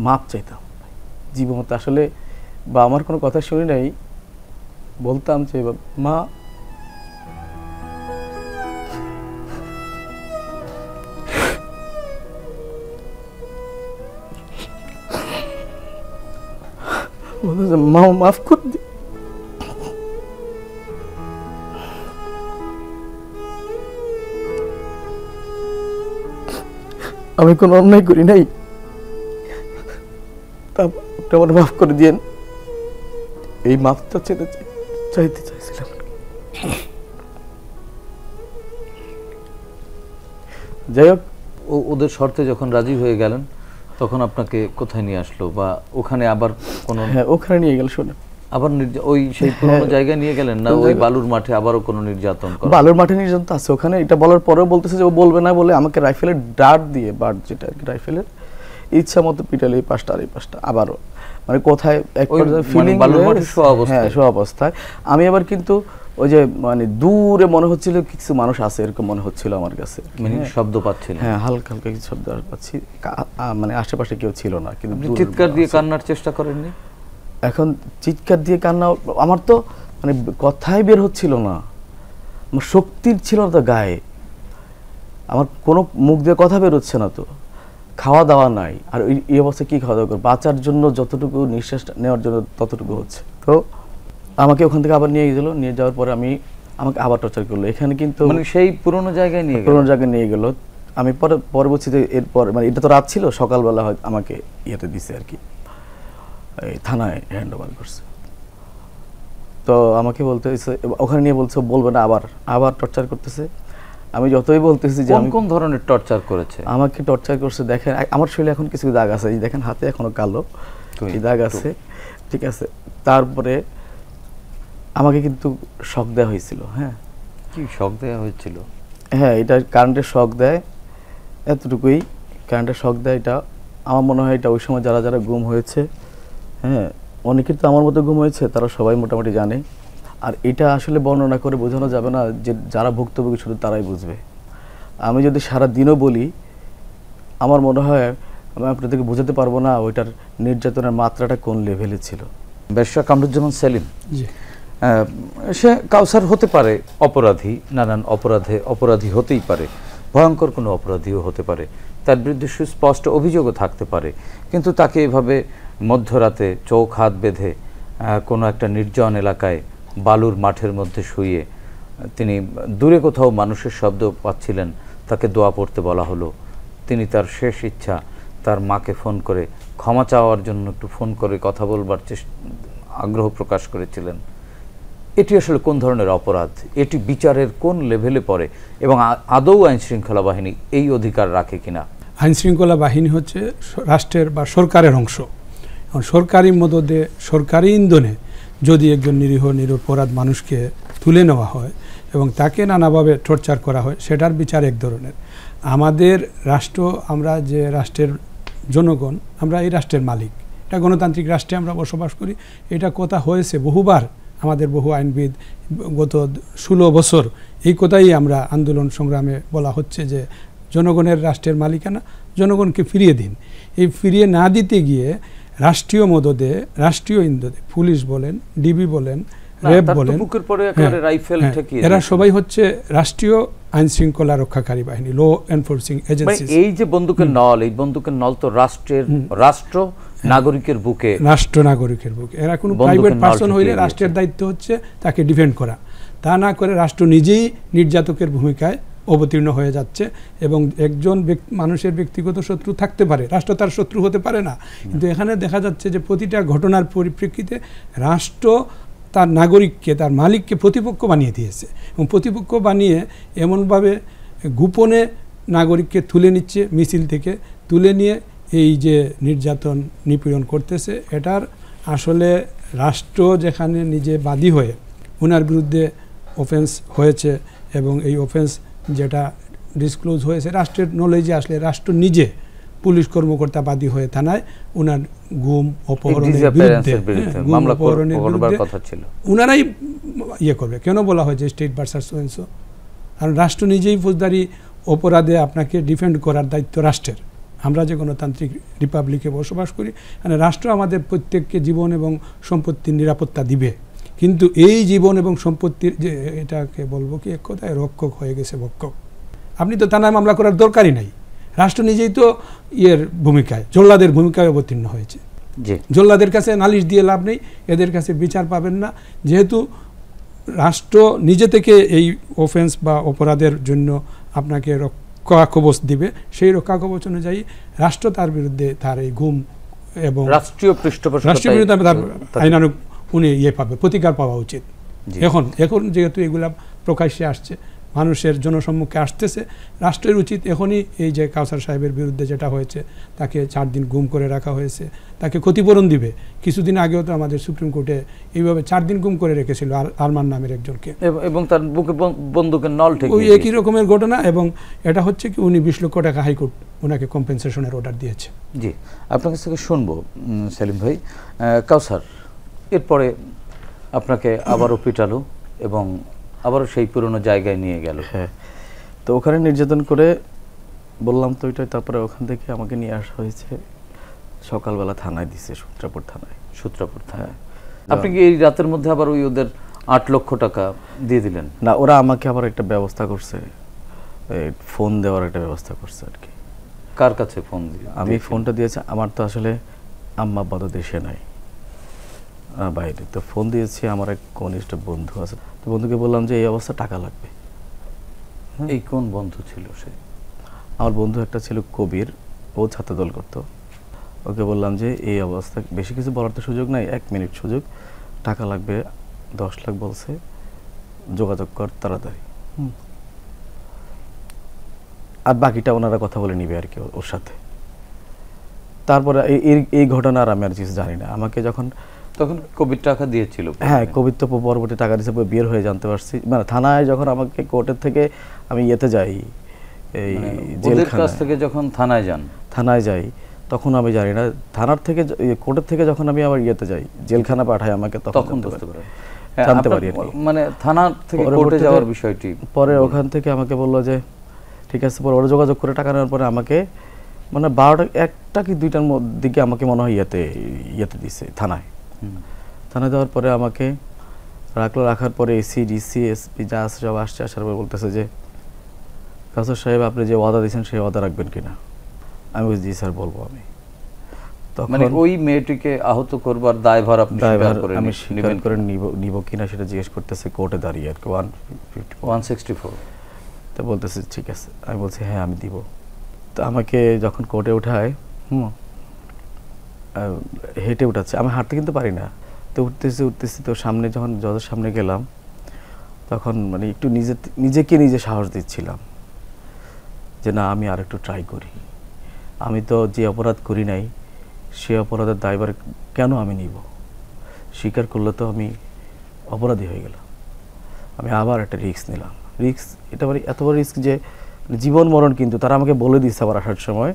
মাপ চাইতাম জীবমত আসলে বা আমার কোনো কথা শুনি নাই বলতাম যে মা মা মাফ করতে আমি কোনো অন্যায় করি নাই আমার মাফ করে দিয়েন এই মাফটা ছেড়ে চাইতে চাইছিলাম যাই হোক ওদের শর্তে যখন রাজি হয়ে গেলেন তখন আপনাকে কোথায় নিয়ে আসলো বা ওখানে আবার কোন হ্যাঁ ওখানে নিয়ে গেল শুনে আবার ওই সেই পুরনো হ্যাঁ। জায়গায় নিয়ে গেলেন না ওই বালুর মাঠে আবারও কোনো নির্যাতন বালুর মাঠে নির্যাতন আছে ওখানে এটা বলার পরেও বলতেছে যে ও বলবে না বলে আমাকে রাইফেলের ডাট দিয়ে বাট যেটা রাইফেলের ইচ্ছা মতো পিটালে এই পাশটা আর এই পাশটা আবারও মানে কোথায় মানে হ্যাঁ, আমি আবার কিন্তু ওই যে মানে দূরে মনে হচ্ছিল কিছু মানুষ আছে এরকম মনে হচ্ছিল আমার কাছে মানে হ্যাঁ। শব্দ পাচ্ছিল হ্যাঁ হালকা হালকা কিছু শব্দ পাচ্ছি মানে আশেপাশে কেউ ছিল না কিন্তু চিৎকার দিয়ে কান্নার চেষ্টা করেননি এখন চিৎকার দিয়ে কান্না আমার তো মানে কথাই বের হচ্ছিল না আমার শক্তির ছিল না তো গায়ে আমার কোনো মুখ দিয়ে কথা বের হচ্ছে না তো খাওয়া দাওয়া নাই আর এই অবস্থায় কি খাওয়া দাওয়া করবো বাঁচার জন্য যতটুকু নিঃশ্বাস নেওয়ার জন্য ততটুকু হচ্ছে তো আমাকে ওখান থেকে আবার নিয়ে গেলো নিয়ে যাওয়ার পর আমি আমাকে আবার টর্চার করলো এখানে কিন্তু মানে সেই পুরনো জায়গায় নিয়ে পুরোনো জায়গায় নিয়ে গেলো আমি পরে পরবর্তীতে এরপর মানে এটা তো রাত ছিল সকালবেলা হয় আমাকে ইয়েতে দিছে আর কি এই থানায় হ্যান্ড ওভার করছে তো আমাকে বলতে ওখানে নিয়ে বলছে বলবে না আবার আবার টর্চার করতেছে আমি যতই বলতেছি যে আমি কোন ধরনের টর্চার করেছে আমাকে টর্চার করছে দেখেন আমার শরীরে এখন কিছু দাগ আছে এই দেখেন হাতে এখনো কালো এই দাগ আছে ঠিক আছে তারপরে আমাকে কিন্তু শখ দেওয়া হয়েছিল হ্যাঁ কি শখ দেওয়া হয়েছিল হ্যাঁ এটা কারেন্টের শক দেয় এতটুকুই কারেন্টের শখ দেয় এটা আমার মনে হয় এটা ওই সময় যারা যারা গুম হয়েছে হ্যাঁ অনেকের তো আমার মতো গুম হয়েছে তারা সবাই মোটামুটি জানে আর এটা আসলে বর্ণনা করে বোঝানো যাবে না যে যারা ভুক্তভোগী শুধু তারাই বুঝবে আমি যদি সারা দিনও বলি আমার মনে হয় আমি আপনাদেরকে বোঝাতে পারবো না ওইটার নির্যাতনের মাত্রাটা কোন লেভেলে ছিল ব্যবসা কামরুজ্জামান সেলিম সে কাউসার হতে পারে অপরাধী নানান অপরাধে অপরাধী হতেই পারে ভয়ঙ্কর কোনো অপরাধীও হতে পারে তার বিরুদ্ধে সুস্পষ্ট অভিযোগও থাকতে পারে কিন্তু তাকে এভাবে মধ্যরাতে চোখ হাত বেঁধে কোনো একটা নির্জন এলাকায় বালুর মাঠের মধ্যে শুয়ে তিনি দূরে কোথাও মানুষের শব্দ পাচ্ছিলেন তাকে দোয়া পড়তে বলা হলো তিনি তার শেষ ইচ্ছা তার মাকে ফোন করে ক্ষমা চাওয়ার জন্য একটু ফোন করে কথা বলবার আগ্রহ প্রকাশ করেছিলেন এটি আসলে কোন ধরনের অপরাধ এটি বিচারের কোন লেভেলে পড়ে এবং আদৌ আইন শৃঙ্খলা বাহিনী এই অধিকার রাখে কিনা আইন শৃঙ্খলা বাহিনী হচ্ছে রাষ্ট্রের বা সরকারের অংশ সরকারি মদতে সরকারি ইন্ধনে যদি একজন নিরীহ নিরপরাধ মানুষকে তুলে নেওয়া হয় এবং তাকে নানাভাবে টর্চার করা হয় সেটার বিচার এক ধরনের আমাদের রাষ্ট্র আমরা যে রাষ্ট্রের জনগণ আমরা এই রাষ্ট্রের মালিক এটা গণতান্ত্রিক রাষ্ট্রে আমরা বসবাস করি এটা কথা হয়েছে বহুবার আমাদের বহু আইনবিদ গত ষোলো বছর এই কথাই আমরা আন্দোলন সংগ্রামে বলা হচ্ছে যে জনগণের রাষ্ট্রের মালিকানা জনগণকে ফিরিয়ে দিন এই ফিরিয়ে না দিতে গিয়ে রাষ্ট্রীয় মদদে রাষ্ট্রীয় ইন্দোদে পুলিশ বলেন ডিবি বলেন র্যাব বলেন হ্যাঁ, হ্যাঁ, এরা সবাই হচ্ছে রাষ্ট্রীয় আইন শৃঙ্খলা রক্ষাকারী বাহিনী লো এনফোর্সিং এজেন্সি এই যে বন্দুকের নল এই বন্দুকের নল তো রাষ্ট্রের রাষ্ট্র নাগরিকের বুকে রাষ্ট্র নাগরিকের বুকে এরা কোনো প্রাইভেট পার্সন হইলে রাষ্ট্রের দায়িত্ব হচ্ছে তাকে ডিফেন্ড করা তা না করে রাষ্ট্র নিজেই নির্যাতকের ভূমিকায় অবতীর্ণ হয়ে যাচ্ছে এবং একজন মানুষের ব্যক্তিগত শত্রু থাকতে পারে রাষ্ট্র তার শত্রু হতে পারে না কিন্তু এখানে দেখা যাচ্ছে যে প্রতিটা ঘটনার পরিপ্রেক্ষিতে রাষ্ট্র তার নাগরিককে তার মালিককে প্রতিপক্ষ বানিয়ে দিয়েছে এবং প্রতিপক্ষ বানিয়ে এমনভাবে গোপনে নাগরিককে তুলে নিচ্ছে মিছিল থেকে তুলে নিয়ে এই যে নির্যাতন নিপীড়ন করতেছে এটার আসলে রাষ্ট্র যেখানে নিজে বাদী হয়ে ওনার বিরুদ্ধে অফেন্স হয়েছে এবং এই অফেন্স যেটা ডিসক্লোজ হয়েছে রাষ্ট্রের নলেজে আসলে রাষ্ট্র নিজে পুলিশ কর্মকর্তা বাদী হয়ে থানায় ওনার গুম অপহরণের বিরুদ্ধে হ্যাঁ, অপহরণের বিরুদ্ধে ওনারাই ইয়ে করবে কেন বলা হয়েছে স্টেট ভার্সাস সোয়েন্স কারণ রাষ্ট্র নিজেই ফৌজদারি অপরাধে আপনাকে ডিফেন্ড করার দায়িত্ব রাষ্ট্রের আমরা যে গণতান্ত্রিক রিপাবলিকে বসবাস করি মানে রাষ্ট্র আমাদের প্রত্যেককে জীবন এবং সম্পত্তির নিরাপত্তা দিবে কিন্তু এই জীবন এবং সম্পত্তির যে এটাকে বলবো কি এক কথায় রক্ষক হয়ে গেছে ভক্ষক আপনি তো থানায় মামলা করার দরকারই নাই রাষ্ট্র নিজেই তো ইয়ের ভূমিকায় জল্লাদের ভূমিকায় অবতীর্ণ হয়েছে জল্লাদের কাছে নালিশ দিয়ে লাভ নেই এদের কাছে বিচার পাবেন না যেহেতু রাষ্ট্র নিজে থেকে এই অফেন্স বা অপরাধের জন্য আপনাকে রক্ষা কবচ দিবে সেই রক্ষা কবচ অনুযায়ী রাষ্ট্র তার বিরুদ্ধে তার এই গুম এবং রাষ্ট্রীয় পৃষ্ঠপোষক রাষ্ট্রীয় আইনানুক উনি ইয়ে পাবে প্রতিকার পাওয়া উচিত এখন এখন যেহেতু এগুলা প্রকাশ্যে আসছে মানুষের জনসম্মুখে আসতেছে রাষ্ট্রের উচিত এখনই এই যে কাউসার সাহেবের বিরুদ্ধে যেটা হয়েছে তাকে চার দিন গুম করে রাখা হয়েছে তাকে ক্ষতিপূরণ দিবে কিছুদিন আগেও তো আমাদের সুপ্রিম কোর্টে এইভাবে চার দিন গুম করে রেখেছিল আর আরমান নামের একজনকে এবং তার বুকে বন্দুকের নল ওই একই রকমের ঘটনা এবং এটা হচ্ছে কি উনি বিশ লক্ষ টাকা হাইকোর্ট ওনাকে কম্পেনসেশনের অর্ডার দিয়েছে জি আপনার কাছ থেকে শুনবো সেলিম ভাই কাউসার এরপরে আপনাকে আবারও পিটালো এবং আবারও সেই পুরনো জায়গায় নিয়ে গেল হ্যাঁ তো ওখানে নির্যাতন করে বললাম তো ওইটাই তারপরে ওখান থেকে আমাকে নিয়ে আসা হয়েছে সকালবেলা থানায় দিছে সূত্রাপুর থানায় সূত্রাপুর থানায় হ্যাঁ। আপনি কি এই রাতের মধ্যে আবার ওই ওদের আট লক্ষ টাকা দিয়ে দিলেন না ওরা আমাকে আবার একটা ব্যবস্থা করছে ফোন দেওয়ার একটা ব্যবস্থা করছে আর কি কার কাছে ফোন দিয়ে আমি ফোনটা দিয়েছি আমার তো আসলে আম্মা বাদ দেশে নাই বাইরে তো ফোন দিয়েছি আমার এক কনিষ্ঠ বন্ধু আছে তো বন্ধুকে বললাম যে এই অবস্থা টাকা লাগবে হ্যাঁ? এই কোন বন্ধু ছিল সে আমার বন্ধু একটা ছিল কবির ও ছাত্রদল করতো ওকে বললাম যে এই অবস্থা বেশি কিছু বলার তো সুযোগ নাই এক মিনিট সুযোগ টাকা লাগবে দশ লাখ বলছে যোগাযোগ কর তাড়াতাড়ি আর বাকিটা ওনারা কথা বলে নিবে আর কি ওর সাথে তারপরে এই এই ঘটনা আর আমি আর কিছু জানি না আমাকে যখন তখন কোভিড টাকা দিয়েছিল হ্যাঁ কোভিড তো পরবর্তী টাকা দিয়েছে বিয়ের হয়ে জানতে পারছি মানে থানায় যখন আমাকে কোর্টের থেকে আমি ইয়েতে যাই এই জেলের মানে কাছ থেকে যখন থানায় যান থানায় যাই তখন আমি জানি না থানার থেকে কোর্টের থেকে যখন আমি আবার ইয়েতে যাই জেলখানা পাঠায় আমাকে তখন জানতে পারি হ্যাঁ, হ্যাঁ, মানে থানা থেকে কোর্টে যাওয়ার বিষয়টি পরে ওখান থেকে আমাকে বললো যে ঠিক আছে পরে ওরা যোগাযোগ করে টাকা নেওয়ার পরে আমাকে মানে বারোটা একটা কি দুইটার দিকে আমাকে মনে হয় ইয়েতে ইয়েতে দিছে থানায় থানা যাওয়ার পরে আমাকে রাখলো রাখার পরে এসি ডিসি এসপি যা আসছে সব আসছে আসার পরে বলতেছে যে কাসর সাহেব আপনি যে ওয়াদা দিয়েছেন সেই ওয়াদা রাখবেন কিনা আমি জি স্যার বলবো আমি মানে ওই মেয়েটিকে আহত করবার দায়ভার আপনি দায়ভার আমি স্বীকার করে নিব নিব কিনা সেটা জিজ্ঞেস করতেছে কোর্টে দাঁড়িয়ে আর কি ওয়ান ওয়ান সিক্সটি ফোর তো বলতেছে ঠিক আছে আমি বলছি হ্যাঁ আমি দিব তো আমাকে যখন কোর্টে উঠায় হুম হেঁটে উঠাচ্ছে আমি হাঁটতে কিন্তু পারি না তো উঠতেছি উঠতেছি তো সামনে যখন যত সামনে গেলাম তখন মানে একটু নিজে নিজেকে নিজে সাহস দিচ্ছিলাম যে না আমি আর একটু ট্রাই করি আমি তো যে অপরাধ করি নাই সে অপরাধের দায়বার কেন আমি নিব স্বীকার করলে তো আমি অপরাধী হয়ে গেলাম আমি আবার একটা রিস্ক নিলাম রিস্ক এটা মানে এত বড় রিস্ক যে জীবন মরণ কিন্তু তারা আমাকে বলে দিচ্ছে আবার আসার সময়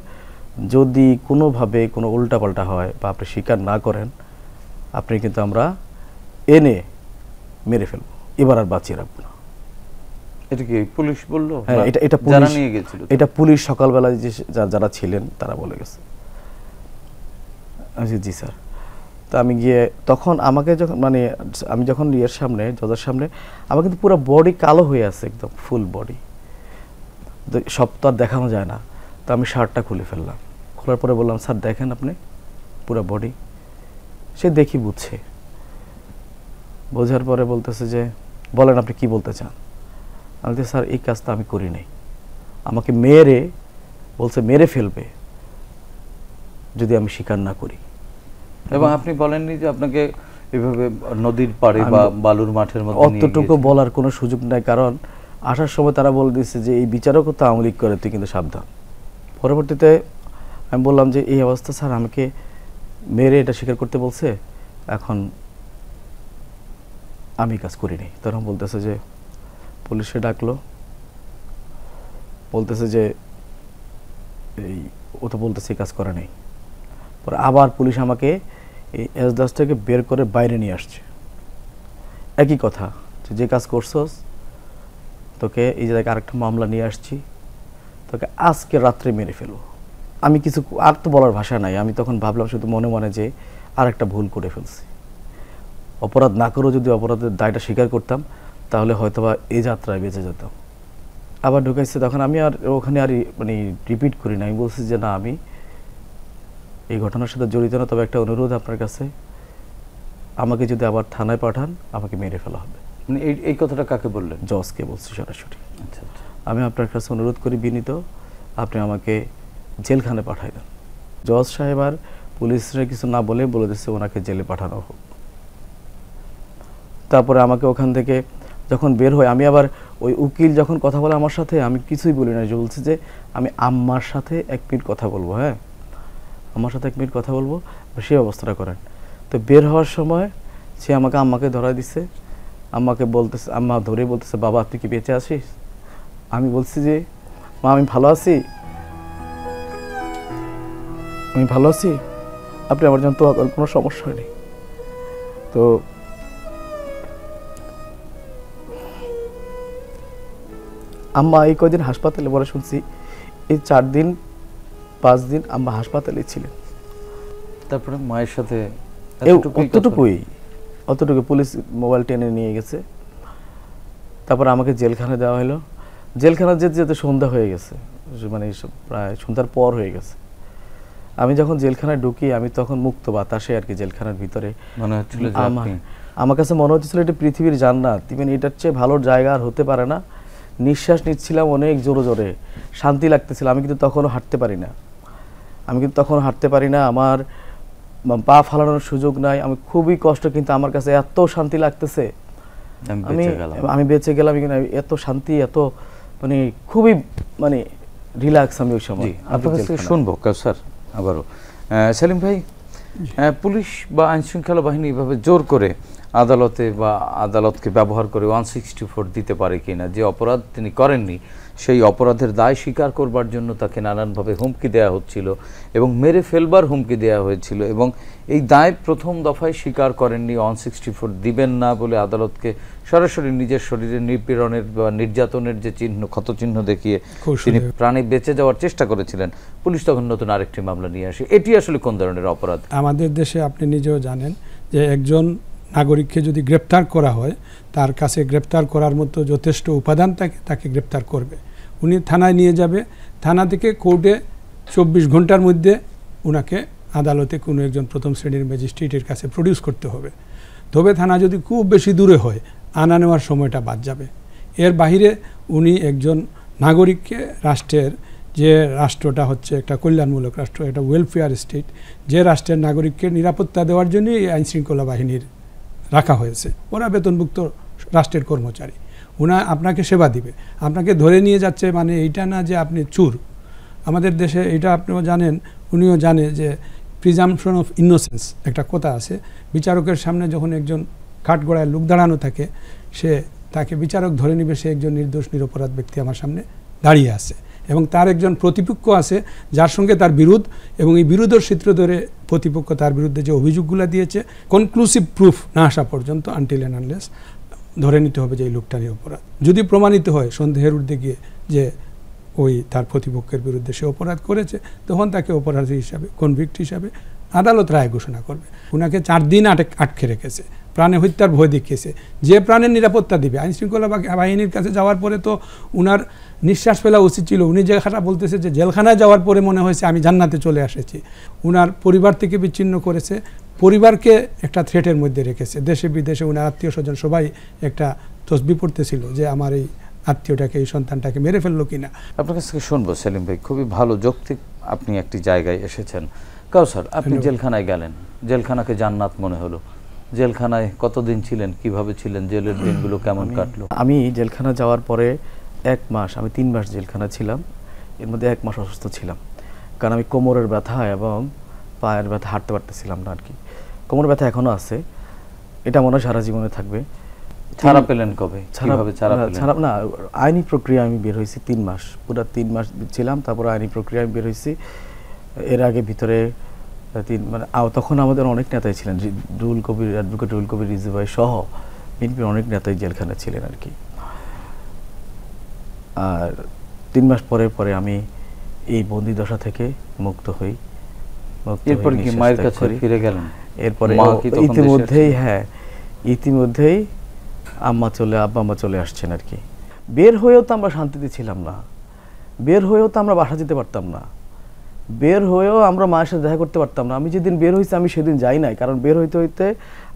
যদি কোনোভাবে কোনো উল্টাপাল্টা হয় বা আপনি স্বীকার না করেন আপনি কিন্তু আমরা এনে মেরে ফেলবো এবার আর বাঁচিয়ে রাখবো না এটা কি পুলিশ বললো হ্যাঁ এটা এটা পুলিশ নিয়ে গেছিল এটা পুলিশ সকালবেলা যে যারা ছিলেন তারা বলে গেছে জি স্যার তা আমি গিয়ে তখন আমাকে যখন মানে আমি যখন ইয়ের সামনে জজার সামনে আমার কিন্তু পুরো বডি কালো হয়ে আছে একদম ফুল বডি সব তো আর দেখানো যায় না তো আমি শার্টটা খুলে ফেললাম খোলার পরে বললাম স্যার দেখেন আপনি পুরো বডি সে দেখি বুঝছে বোঝার পরে বলতেছে যে বলেন আপনি কি বলতে চান আমি তো স্যার এই কাজটা আমি করি নাই আমাকে মেরে বলছে মেরে ফেলবে যদি আমি স্বীকার না করি এবং আপনি বলেননি যে আপনাকে এভাবে নদীর পাড়ে বা বালুর মাঠের মধ্যে অতটুকু বলার কোনো সুযোগ নাই কারণ আসার সময় তারা বলে দিচ্ছে যে এই বিচারকও তো আমলিক করে তুই কিন্তু সাবধান পরবর্তীতে আমি বললাম যে এই অবস্থা স্যার আমাকে মেরে এটা স্বীকার করতে বলছে এখন আমি কাজ করিনি তখন বলতেছে যে পুলিশে ডাকলো বলতেছে যে এই ও তো বলতেছে কাজ করা নেই পরে আবার পুলিশ আমাকে এই এজদাসটাকে বের করে বাইরে নিয়ে আসছে একই কথা যে কাজ করছস তোকে এই জায়গায় আরেকটা মামলা নিয়ে আসছি তোকে আজকে রাত্রে মেরে ফেলবো আমি কিছু আর তো বলার ভাষা নাই আমি তখন ভাবলাম শুধু মনে মনে যে আর একটা ভুল করে ফেলছি অপরাধ না করেও যদি অপরাধের দায়টা স্বীকার করতাম তাহলে হয়তোবা এ যাত্রায় বেঁচে যেতাম আবার ঢুকেছে তখন আমি আর ওখানে আর মানে রিপিট করি না আমি বলছি যে না আমি এই ঘটনার সাথে জড়িত না তবে একটা অনুরোধ আপনার কাছে আমাকে যদি আবার থানায় পাঠান আমাকে মেরে ফেলা হবে মানে এই এই কথাটা কাকে বললেন জজকে বলছি সরাসরি আচ্ছা, আচ্ছা। আমি আপনার কাছে অনুরোধ করি বিনীত আপনি আমাকে জেলখানে পাঠাই দেন জজ সাহেব আর পুলিশরা কিছু না বলে বলে দিচ্ছে ওনাকে জেলে পাঠানো হোক তারপরে আমাকে ওখান থেকে যখন বের হয় আমি আবার ওই উকিল যখন কথা বলে আমার সাথে আমি কিছুই বলি না বলছি যে আমি আম্মার সাথে এক মিনিট কথা বলবো হ্যাঁ আমার সাথে এক মিনিট কথা বলবো সে অবস্থাটা করেন তো বের হওয়ার সময় সে আমাকে আম্মাকে ধরা দিছে আম্মাকে বলতেছে আম্মা ধরে বলতেছে বাবা তুই কি বেঁচে আসিস আমি বলছি যে মা আমি ভালো আছি আমি ভালো আছি আপনি আমার জন্য তো করেন কোনো সমস্যা নেই তো আম্মা এই কদিন হাসপাতালে বলে শুনছি এই চার দিন পাঁচ দিন আম্মা হাসপাতালে ছিলেন তারপরে মায়ের সাথে অতটুকুই অতটুকু পুলিশ মোবাইল টেনে নিয়ে গেছে তারপর আমাকে জেলখানা দেওয়া হলো জেলখানা যেতে যেতে সন্ধ্যা হয়ে গেছে মানে প্রায় সন্ধ্যার পর হয়ে গেছে আমি যখন জেলখানায় ঢুকি আমি তখন মুক্ত বাতাসে আর কি জেলখানার ভিতরে মনে হচ্ছিল আমার কাছে মনে হচ্ছিল এটা পৃথিবীর জান্নাত ইভেন এটার চেয়ে ভালো জায়গা আর হতে পারে না নিঃশ্বাস নিচ্ছিলাম অনেক জোরে জোরে শান্তি লাগতেছিল আমি কিন্তু তখনও হাঁটতে পারি না আমি কিন্তু তখন হাঁটতে পারি না আমার পা ফালানোর সুযোগ নাই আমি খুবই কষ্ট কিন্তু আমার কাছে এত শান্তি লাগতেছে আমি আমি বেঁচে গেলাম এত শান্তি এত মানে খুবই মানে রিল্যাক্স আমি ওই সময় আপনার কাছে শুনবো স্যার আবারও সেলিম ভাই পুলিশ বা আইনশৃঙ্খলা বাহিনী এভাবে জোর করে আদালতে বা আদালতকে ব্যবহার করে ওয়ান সিক্সটি ফোর দিতে পারে কি না যে অপরাধ তিনি করেননি সেই অপরাধের দায় স্বীকার করবার জন্য তাকে নানানভাবে হুমকি দেয়া হচ্ছিল এবং মেরে ফেলবার হুমকি দেয়া হয়েছিল এবং এই দায় প্রথম দফায় স্বীকার করেননি ওয়ান সিক্সটি ফোর দিবেন না বলে আদালতকে সরাসরি নিজের শরীরে নিপীড়নের বা নির্যাতনের যে চিহ্ন ক্ষতচিহ্ন দেখিয়ে তিনি প্রাণে বেঁচে যাওয়ার চেষ্টা করেছিলেন পুলিশ তখন নতুন আরেকটি মামলা নিয়ে আসে এটি আসলে কোন ধরনের অপরাধ আমাদের দেশে আপনি নিজেও জানেন যে একজন নাগরিককে যদি গ্রেপ্তার করা হয় তার কাছে গ্রেপ্তার করার মতো যথেষ্ট উপাদান থাকে তাকে গ্রেপ্তার করবে উনি থানায় নিয়ে যাবে থানা থেকে কোর্টে চব্বিশ ঘন্টার মধ্যে ওনাকে আদালতে কোনো একজন প্রথম শ্রেণীর ম্যাজিস্ট্রেটের কাছে প্রডিউস করতে হবে তবে থানা যদি খুব বেশি দূরে হয় আনা নেওয়ার সময়টা বাদ যাবে এর বাহিরে উনি একজন নাগরিককে রাষ্ট্রের যে রাষ্ট্রটা হচ্ছে একটা কল্যাণমূলক রাষ্ট্র একটা ওয়েলফেয়ার স্টেট যে রাষ্ট্রের নাগরিককে নিরাপত্তা দেওয়ার জন্যই এই আইনশৃঙ্খলা বাহিনীর রাখা হয়েছে ওরা বেতনভুক্ত রাষ্ট্রের কর্মচারী ওনা আপনাকে সেবা দিবে আপনাকে ধরে নিয়ে যাচ্ছে মানে এইটা না যে আপনি চুর আমাদের দেশে এটা আপনিও জানেন উনিও জানে যে প্রিজামশন অফ ইনোসেন্স একটা কথা আছে বিচারকের সামনে যখন একজন কাঠগড়ায় লুক দাঁড়ানো থাকে সে তাকে বিচারক ধরে নিবে সে একজন নির্দোষ নিরপরাধ ব্যক্তি আমার সামনে দাঁড়িয়ে আছে এবং তার একজন প্রতিপক্ষ আছে যার সঙ্গে তার বিরোধ এবং এই বিরোধের সূত্র ধরে প্রতিপক্ষ তার বিরুদ্ধে যে অভিযোগগুলো দিয়েছে কনক্লুসিভ প্রুফ না আসা পর্যন্ত আনটিল অ্যান্ড আনলেস ধরে নিতে হবে যে এই লোকটারই অপরাধ যদি প্রমাণিত হয় সন্দেহের উর্ধে গিয়ে যে ওই তার প্রতিপক্ষের বিরুদ্ধে সে অপরাধ করেছে তখন তাকে অপরাধী হিসাবে কনভিক্ট হিসাবে আদালত রায় ঘোষণা করবে ওনাকে চার দিন আটক আটকে রেখেছে প্রাণে হত্যার ভয় দেখিয়েছে যে প্রাণের নিরাপত্তা দিবে আইনশৃঙ্খলা বাহিনীর কাছে যাওয়ার পরে তো উনার নিঃশ্বাস ফেলা উচিত ছিল উনি যে কথাটা বলতেছে যে জেলখানায় যাওয়ার পরে মনে হয়েছে আমি জান্নাতে চলে এসেছি উনার পরিবার থেকে বিচ্ছিন্ন করেছে পরিবারকে একটা থ্রেটের মধ্যে রেখেছে দেশে বিদেশে উনার আত্মীয় স্বজন সবাই একটা তসবি পড়তেছিল যে আমার এই আত্মীয়টাকে এই সন্তানটাকে মেরে ফেললো কিনা আপনার কাছ থেকে শুনবো সেলিম ভাই খুবই ভালো যৌক্তিক আপনি একটি জায়গায় এসেছেন কাউসার আপনি জেলখানায় গেলেন জেলখানাকে জান্নাত মনে হলো জেলখানায় কতদিন ছিলেন কিভাবে ছিলেন জেলের দিনগুলো কেমন কাটলো আমি জেলখানা যাওয়ার পরে এক মাস আমি তিন মাস জেলখানা ছিলাম এর মধ্যে এক মাস অসুস্থ ছিলাম কারণ আমি কোমরের ব্যথা এবং পায়ের ব্যথা হাঁটতে পারতেছিলাম না আর কি কোমর ব্যথা এখনও আছে এটা মনে সারা জীবনে থাকবে ছাড়া পেলেন কবে ছাড়া না আইনি প্রক্রিয়া আমি বের হয়েছি তিন মাস পুরো তিন মাস ছিলাম তারপর আইনি প্রক্রিয়া আমি বের হয়েছি এর আগে ভিতরে তিন মানে তখন আমাদের অনেক নেতাই ছিলেন রুল কবির অ্যাডভোকেট রুল কবির রিজু ভাই সহ বিএনপির অনেক নেতাই জেলখানা ছিলেন আর কি আর তিন মাস পরের পরে আমি এই বন্দি দশা থেকে মুক্ত হই এরপর কি মায়ের কাছে ফিরে গেলেন এরপরে ইতিমধ্যেই হ্যাঁ ইতিমধ্যেই আম্মা চলে আব্বা আম্মা চলে আসছেন আর কি বের হয়েও তো আমরা শান্তিতে ছিলাম না বের হয়েও তো আমরা বাসা যেতে পারতাম না বের হয়েও আমরা মায়ের সাথে দেখা করতে পারতাম না আমি যেদিন বের হয়েছি আমি সেদিন যাই নাই কারণ বের হইতে হইতে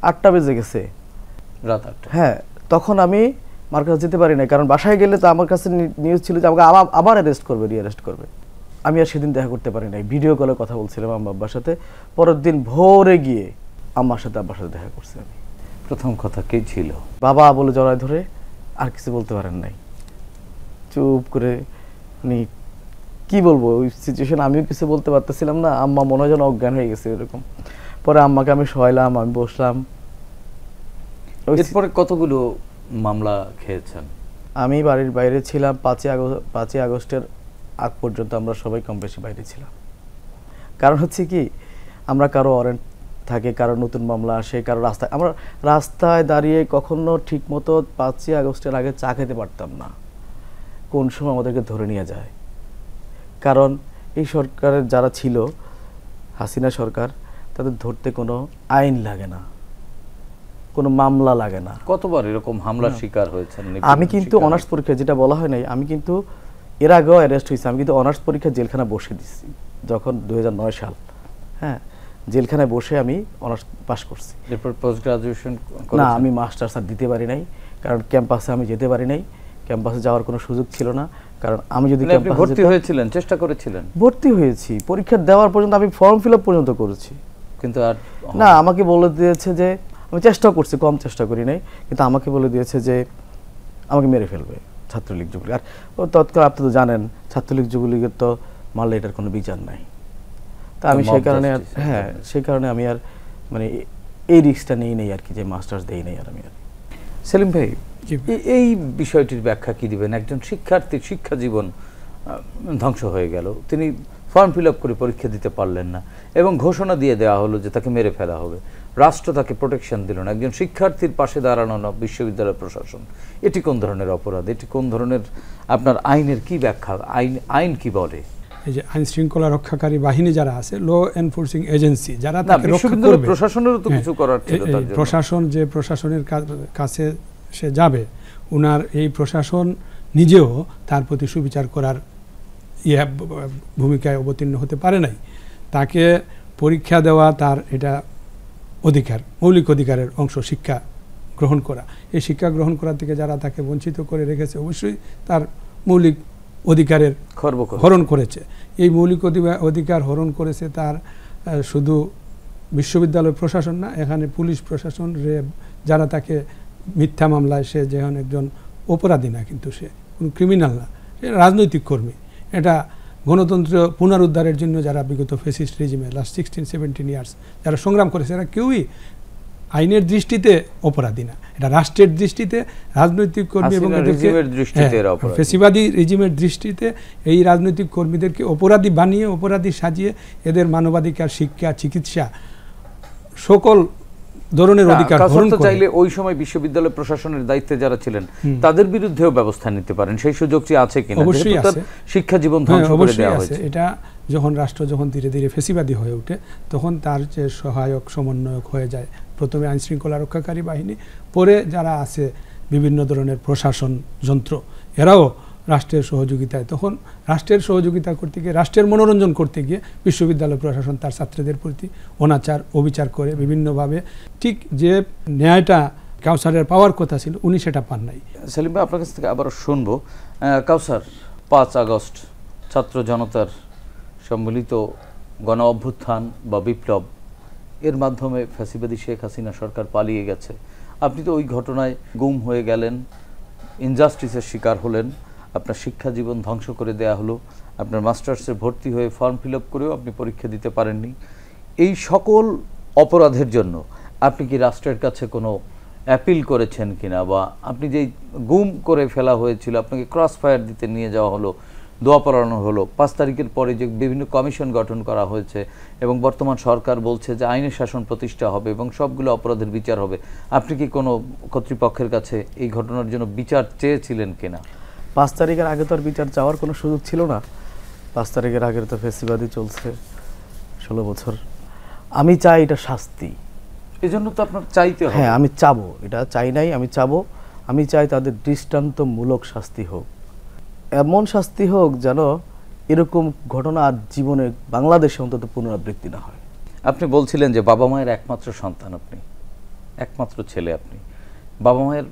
আটটা বেজে গেছে রাত আটটা হ্যাঁ তখন আমি আমার কাছে যেতে পারি না কারণ বাসায় গেলে তো আমার কাছে নিউজ ছিল যে আমাকে আবার আবার অ্যারেস্ট করবে রিঅ্যারেস্ট করবে আমি আর সেদিন দেখা করতে পারি নাই ভিডিও কলে কথা বলছিলাম আমার বাবার সাথে পরের দিন ভোরে গিয়ে আমার সাথে আব্বার সাথে দেখা করছি আমি প্রথম কথা কে ছিল বাবা বলে জড়ায় ধরে আর কিছু বলতে পারেন নাই চুপ করে উনি কি বলবো ওই সিচুয়েশন আমিও কিছু বলতে পারতেছিলাম না আম্মা মনে যেন অজ্ঞান হয়ে গেছে এরকম পরে আম্মাকে আমি সহাইলাম আমি বসলাম এরপরে কতগুলো মামলা খেয়েছেন আমি বাড়ির বাইরে ছিলাম পাঁচই আগস্ট পাঁচই আগস্টের আগ পর্যন্ত আমরা সবাই কম বেশি বাইরে ছিলাম কারণ হচ্ছে কি আমরা কারো ওয়ারেন্ট থাকে কারো নতুন মামলা আসে কারো রাস্তায় আমরা রাস্তায় দাঁড়িয়ে কখনো মতো পাঁচই আগস্টের আগে চা খেতে পারতাম না কোন সময় আমাদেরকে ধরে নিয়ে যায় কারণ এই সরকারের যারা ছিল হাসিনা সরকার তাদের ধরতে কোনো আইন লাগে না কোনো মামলা লাগে না কতবার এরকম হামলার শিকার হয়েছেন আমি কিন্তু অনার্স পরীক্ষা যেটা বলা হয় নাই আমি কিন্তু এর আগেও অ্যারেস্ট হয়েছি আমি কিন্তু অনার্স পরীক্ষা জেলখানা বসে দিছি যখন দু সাল হ্যাঁ জেলখানায় বসে আমি অনার্স পাশ করছি এরপর পোস্ট গ্রাজুয়েশন না আমি মাস্টার্স আর দিতে পারি নাই কারণ ক্যাম্পাসে আমি যেতে পারি নাই ক্যাম্পাসে যাওয়ার কোনো সুযোগ ছিল না কারণ আমি যদি মানে ভর্তি হয়েছিলেন চেষ্টা করেছিলেন ভর্তি হয়েছি পরীক্ষা দেওয়ার পর্যন্ত আমি ফর্ম ফিল পর্যন্ত করেছি কিন্তু আর না আমাকে বলে দিয়েছে যে আমি চেষ্টাও করছি কম চেষ্টা করি নাই কিন্তু আমাকে বলে দিয়েছে যে আমাকে মেরে ফেলবে ছাত্রলীগ যুবলীগ আর তৎকাল আপনি তো জানেন ছাত্রলীগ যুগলীগের তো মারলে এটার কোনো বিচার নাই তা আমি সেই কারণে আর হ্যাঁ সেই কারণে আমি আর মানে এই রিক্সটা নেই নেই আর কি যে মাস্টার্স দেই নেই আর আমি আর সেলিম ভাই এই বিষয়টির ব্যাখ্যা কি দিবেন একজন শিক্ষার্থীর শিক্ষা জীবন ধ্বংস হয়ে গেল তিনি ফর্ম ফিল আপ করে পরীক্ষা দিতে পারলেন না এবং ঘোষণা দিয়ে দেওয়া হলো যে তাকে মেরে ফেলা হবে রাষ্ট্র তাকে প্রোটেকশন দিল না একজন শিক্ষার্থীর পাশে দাঁড়ানো না বিশ্ববিদ্যালয় প্রশাসন এটি কোন ধরনের অপরাধ এটি কোন ধরনের আপনার আইনের কি ব্যাখ্যা আইন আইন কি বলে এই যে আইন শৃঙ্খলা রক্ষাকারী বাহিনী যারা আছে ল এনফোর্সিং এজেন্সি যারা তাকে রক্ষা করবে প্রশাসনের তো হ্যাঁ। কিছু করার প্রশাসন যে প্রশাসনের কাছে সে যাবে ওনার এই প্রশাসন নিজেও তার প্রতি সুবিচার করার ইয়া ভূমিকায় অবতীর্ণ হতে পারে নাই তাকে পরীক্ষা দেওয়া তার এটা অধিকার মৌলিক অধিকারের অংশ শিক্ষা গ্রহণ করা এই শিক্ষা গ্রহণ করা থেকে যারা তাকে বঞ্চিত করে রেখেছে অবশ্যই তার মৌলিক অধিকারের হরণ করেছে এই মৌলিক অধিকার হরণ করেছে তার শুধু বিশ্ববিদ্যালয় প্রশাসন না এখানে পুলিশ প্রশাসন রেব যারা তাকে মিথ্যা মামলায় সে যেমন একজন অপরাধী না কিন্তু সে কোনো ক্রিমিনাল না সে রাজনৈতিক কর্মী এটা গণতন্ত্র পুনরুদ্ধারের জন্য যারা বিগত ফেসিস্ট রেজিমে লাস্ট সিক্সটিন সেভেন্টিন ইয়ার্স যারা সংগ্রাম করেছে তারা কেউই আইনের দৃষ্টিতে অপরাধী না এটা রাষ্ট্রের দৃষ্টিতে রাজনৈতিক কর্মী এবং হ্যাঁ, ফেসিবাদী রেজিমের দৃষ্টিতে এই রাজনৈতিক কর্মীদেরকে অপরাধী বানিয়ে অপরাধী সাজিয়ে এদের মানবাধিকার শিক্ষা চিকিৎসা সকল ধরনের অধিকার তো চাইলে ওই সময় বিশ্ববিদ্যালয় প্রশাসনের দায়িত্বে যারা ছিলেন তাদের বিরুদ্ধেও ব্যবস্থা নিতে পারেন সেই সুযোগটি আছে কিনা অবশ্যই আছে শিক্ষা জীবন ধ্বংস হ্যাঁ, করে দেওয়া হয়েছে এটা যখন রাষ্ট্র যখন ধীরে ধীরে ফেসিবাদী হয়ে ওঠে তখন তার যে সহায়ক সমন্বয়ক হয়ে যায় প্রথমে আইন শৃঙ্খলা রক্ষাকারী বাহিনী পরে যারা আছে বিভিন্ন ধরনের প্রশাসন যন্ত্র এরাও রাষ্ট্রের সহযোগিতায় তখন রাষ্ট্রের সহযোগিতা করতে গিয়ে রাষ্ট্রের মনোরঞ্জন করতে গিয়ে বিশ্ববিদ্যালয় প্রশাসন তার ছাত্রীদের প্রতি অনাচার অবিচার করে বিভিন্নভাবে ঠিক যে ন্যায়টা কাউসারের পাওয়ার কথা ছিল উনি সেটা পান নাই সেলিম ভাই আপনার কাছ থেকে আবারও শুনব কাউসার পাঁচ আগস্ট ছাত্র জনতার সম্মিলিত গণ অভ্যুত্থান বা বিপ্লব এর মাধ্যমে ফ্যাসিবাদী শেখ হাসিনা সরকার পালিয়ে গেছে আপনি তো ওই ঘটনায় গুম হয়ে গেলেন ইনজাস্টিসের শিকার হলেন আপনার শিক্ষা জীবন ধ্বংস করে দেয়া হলো আপনার মাস্টার্সে ভর্তি হয়ে ফর্ম ফিল আপ করেও আপনি পরীক্ষা দিতে পারেননি এই সকল অপরাধের জন্য আপনি কি রাষ্ট্রের কাছে কোনো অ্যাপিল করেছেন কিনা বা আপনি যেই গুম করে ফেলা হয়েছিল আপনাকে ক্রস ফায়ার দিতে নিয়ে যাওয়া হলো দোয়া পড়ানো হলো পাঁচ তারিখের পরে যে বিভিন্ন কমিশন গঠন করা হয়েছে এবং বর্তমান সরকার বলছে যে আইনের শাসন প্রতিষ্ঠা হবে এবং সবগুলো অপরাধের বিচার হবে আপনি কি কোনো কর্তৃপক্ষের কাছে এই ঘটনার জন্য বিচার চেয়েছিলেন কিনা পাঁচ তারিখের আগে তো আর বিচার যাওয়ার কোনো সুযোগ ছিল না পাঁচ তারিখের আগের তো ফেসিবাদি চলছে ষোলো বছর আমি চাই এটা শাস্তি এজন্য তো আপনার চাইতে হ্যাঁ আমি চাবো এটা চাই নাই আমি চাবো আমি চাই তাদের দৃষ্টান্তমূলক শাস্তি হোক এমন শাস্তি হোক যেন এরকম ঘটনা আর জীবনে বাংলাদেশে অন্তত পুনরাবৃত্তি না হয় আপনি বলছিলেন যে বাবা মায়ের একমাত্র সন্তান আপনি একমাত্র ছেলে আপনি বাবা মায়ের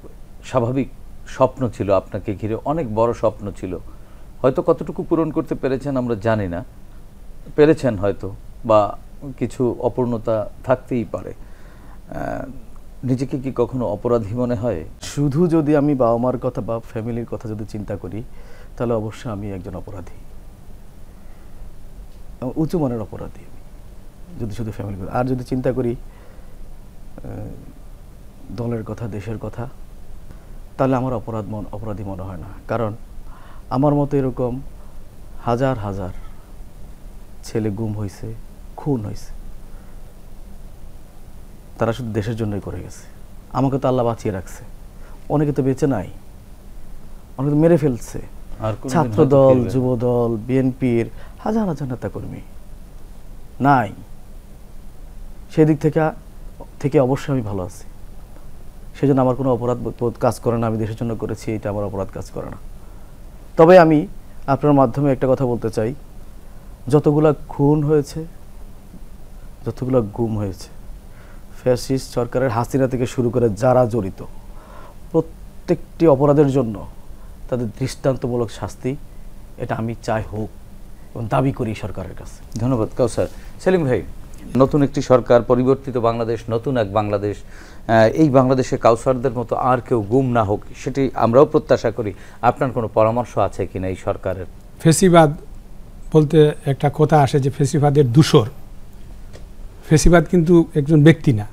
স্বাভাবিক স্বপ্ন ছিল আপনাকে ঘিরে অনেক বড় স্বপ্ন ছিল হয়তো কতটুকু পূরণ করতে পেরেছেন আমরা জানি না পেরেছেন হয়তো বা কিছু অপূর্ণতা থাকতেই পারে নিজেকে কি কখনো অপরাধী মনে হয় শুধু যদি আমি বাবা মার কথা বা ফ্যামিলির কথা যদি চিন্তা করি তাহলে অবশ্যই আমি একজন অপরাধী উঁচু মানের অপরাধী যদি শুধু ফ্যামিলি আর যদি চিন্তা করি দলের কথা দেশের কথা তাহলে আমার অপরাধ মন অপরাধী মনে হয় না কারণ আমার মতো এরকম হাজার হাজার ছেলে গুম হয়েছে খুন হয়েছে তারা শুধু দেশের জন্যই করে গেছে আমাকে তো আল্লাহ বাঁচিয়ে রাখছে অনেকে তো বেঁচে নাই অনেকে তো মেরে ফেলছে ছাত্র দল যুব দল বিএনপির হাজার হাজার নেতাকর্মী নাই সেদিক থেকে থেকে অবশ্যই আমি ভালো আছি সেজন্য আমার কোনো অপরাধ বোধ কাজ করে না আমি দেশের জন্য করেছি এটা আমার অপরাধ কাজ করে না তবে আমি আপনার মাধ্যমে একটা কথা বলতে চাই যতগুলা খুন হয়েছে যতগুলো গুম হয়েছে ফ্যাসিস সরকারের হাসিনা থেকে শুরু করে যারা জড়িত প্রত্যেকটি অপরাধের জন্য তাদের দৃষ্টান্তমূলক শাস্তি এটা আমি চাই হোক এবং দাবি করি সরকারের কাছে ধন্যবাদ স্যার সেলিম ভাই নতুন একটি সরকার পরিবর্তিত বাংলাদেশ নতুন এক বাংলাদেশ এই বাংলাদেশে কাউসারদের মতো আর কেউ গুম না হোক সেটি আমরাও প্রত্যাশা করি আপনার কোনো পরামর্শ আছে কি না এই সরকারের ফেসিবাদ বলতে একটা কথা আসে যে ফেসিবাদের দূষর ফেসিবাদ কিন্তু একজন ব্যক্তি না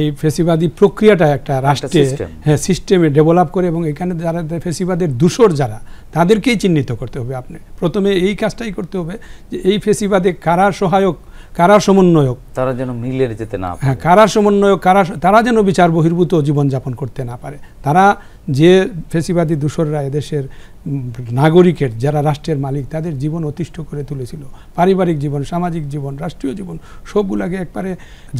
এই ফেসিবাদী প্রক্রিয়াটা একটা রাষ্ট্রে হ্যাঁ সিস্টেমে ডেভেলপ করে এবং এখানে যারা ফেসিবাদের দূষর যারা তাদেরকেই চিহ্নিত করতে হবে আপনি প্রথমে এই কাজটাই করতে হবে যে এই ফেসিবাদে কারা সহায়ক কারা সমন্বয়ক তারা যেন মিলে যেতে না হ্যাঁ কারা সমন্বয়ক কারা তারা যেন বিচার বহির্ভূত জীবনযাপন করতে না পারে তারা যে ফেসিবাদী দূষররা এদেশের নাগরিকের যারা রাষ্ট্রের মালিক তাদের জীবন অতিষ্ঠ করে তুলেছিল পারিবারিক জীবন সামাজিক জীবন রাষ্ট্রীয় জীবন সবগুলাকে একবারে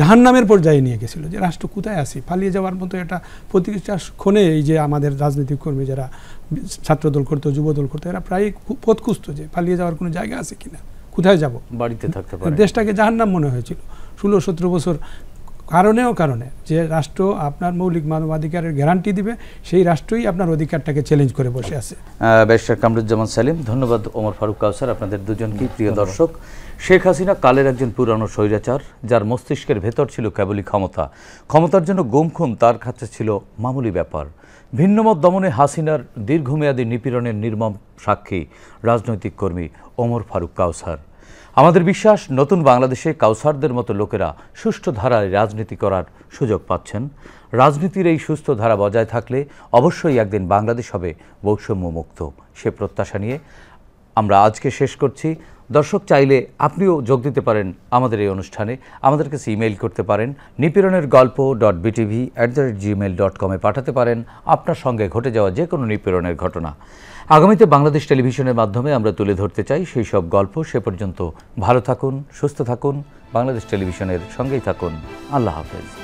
জাহান্নামের পর্যায়ে নিয়ে গেছিল যে রাষ্ট্র কোথায় আসি পালিয়ে যাওয়ার মতো এটা প্রতিষ্ঠা ক্ষণে এই যে আমাদের রাজনৈতিক কর্মী যারা ছাত্রদল করতো যুবদল করতো এরা প্রায় পথ খুঁজতো যে পালিয়ে যাওয়ার কোনো জায়গা আছে কিনা কোথায় যাব বাড়িতে থাকতে পারে দেশটাকে জাহান্নাম মনে হয়েছিল ষোলো সতেরো বছর কারণেও কারণে যে রাষ্ট্র আপনার মৌলিক মানবাধিকারের গ্যারান্টি দিবে সেই রাষ্ট্রই আপনার অধিকারটাকে চ্যালেঞ্জ করে বসে আছে ব্যারিস্টার কামরুজ্জামান সালিম ধন্যবাদ ওমর ফারুক কাউসার আপনাদের দুজনকেই প্রিয় দর্শক শেখ হাসিনা কালের একজন পুরানো স্বৈরাচার যার মস্তিষ্কের ভেতর ছিল কেবলই ক্ষমতা ক্ষমতার জন্য গুমখুম তার কাছে ছিল মামুলি ব্যাপার ভিন্নমত দমনে হাসিনার দীর্ঘমেয়াদী নিপীড়নের নির্মম সাক্ষী রাজনৈতিক কর্মী ওমর ফারুক কাউসার আমাদের বিশ্বাস নতুন বাংলাদেশে কাউসারদের মতো লোকেরা সুষ্ঠু ধারায় রাজনীতি করার সুযোগ পাচ্ছেন রাজনীতির এই সুস্থ ধারা বজায় থাকলে অবশ্যই একদিন বাংলাদেশ হবে বৈষম্যমুক্ত সে প্রত্যাশা নিয়ে আমরা আজকে শেষ করছি দর্শক চাইলে আপনিও যোগ দিতে পারেন আমাদের এই অনুষ্ঠানে আমাদের কাছে ইমেইল করতে পারেন নিপীড়নের গল্প dot BTV at the rate Gmail dot পাঠাতে পারেন আপনার সঙ্গে ঘটে যাওয়া যে কোনো নিপীড়নের ঘটনা আগামীতে বাংলাদেশ টেলিভিশনের মাধ্যমে আমরা তুলে ধরতে চাই সেই সব গল্প সে পর্যন্ত ভালো থাকুন সুস্থ থাকুন বাংলাদেশ টেলিভিশনের সঙ্গেই থাকুন আল্লাহ হাফেজ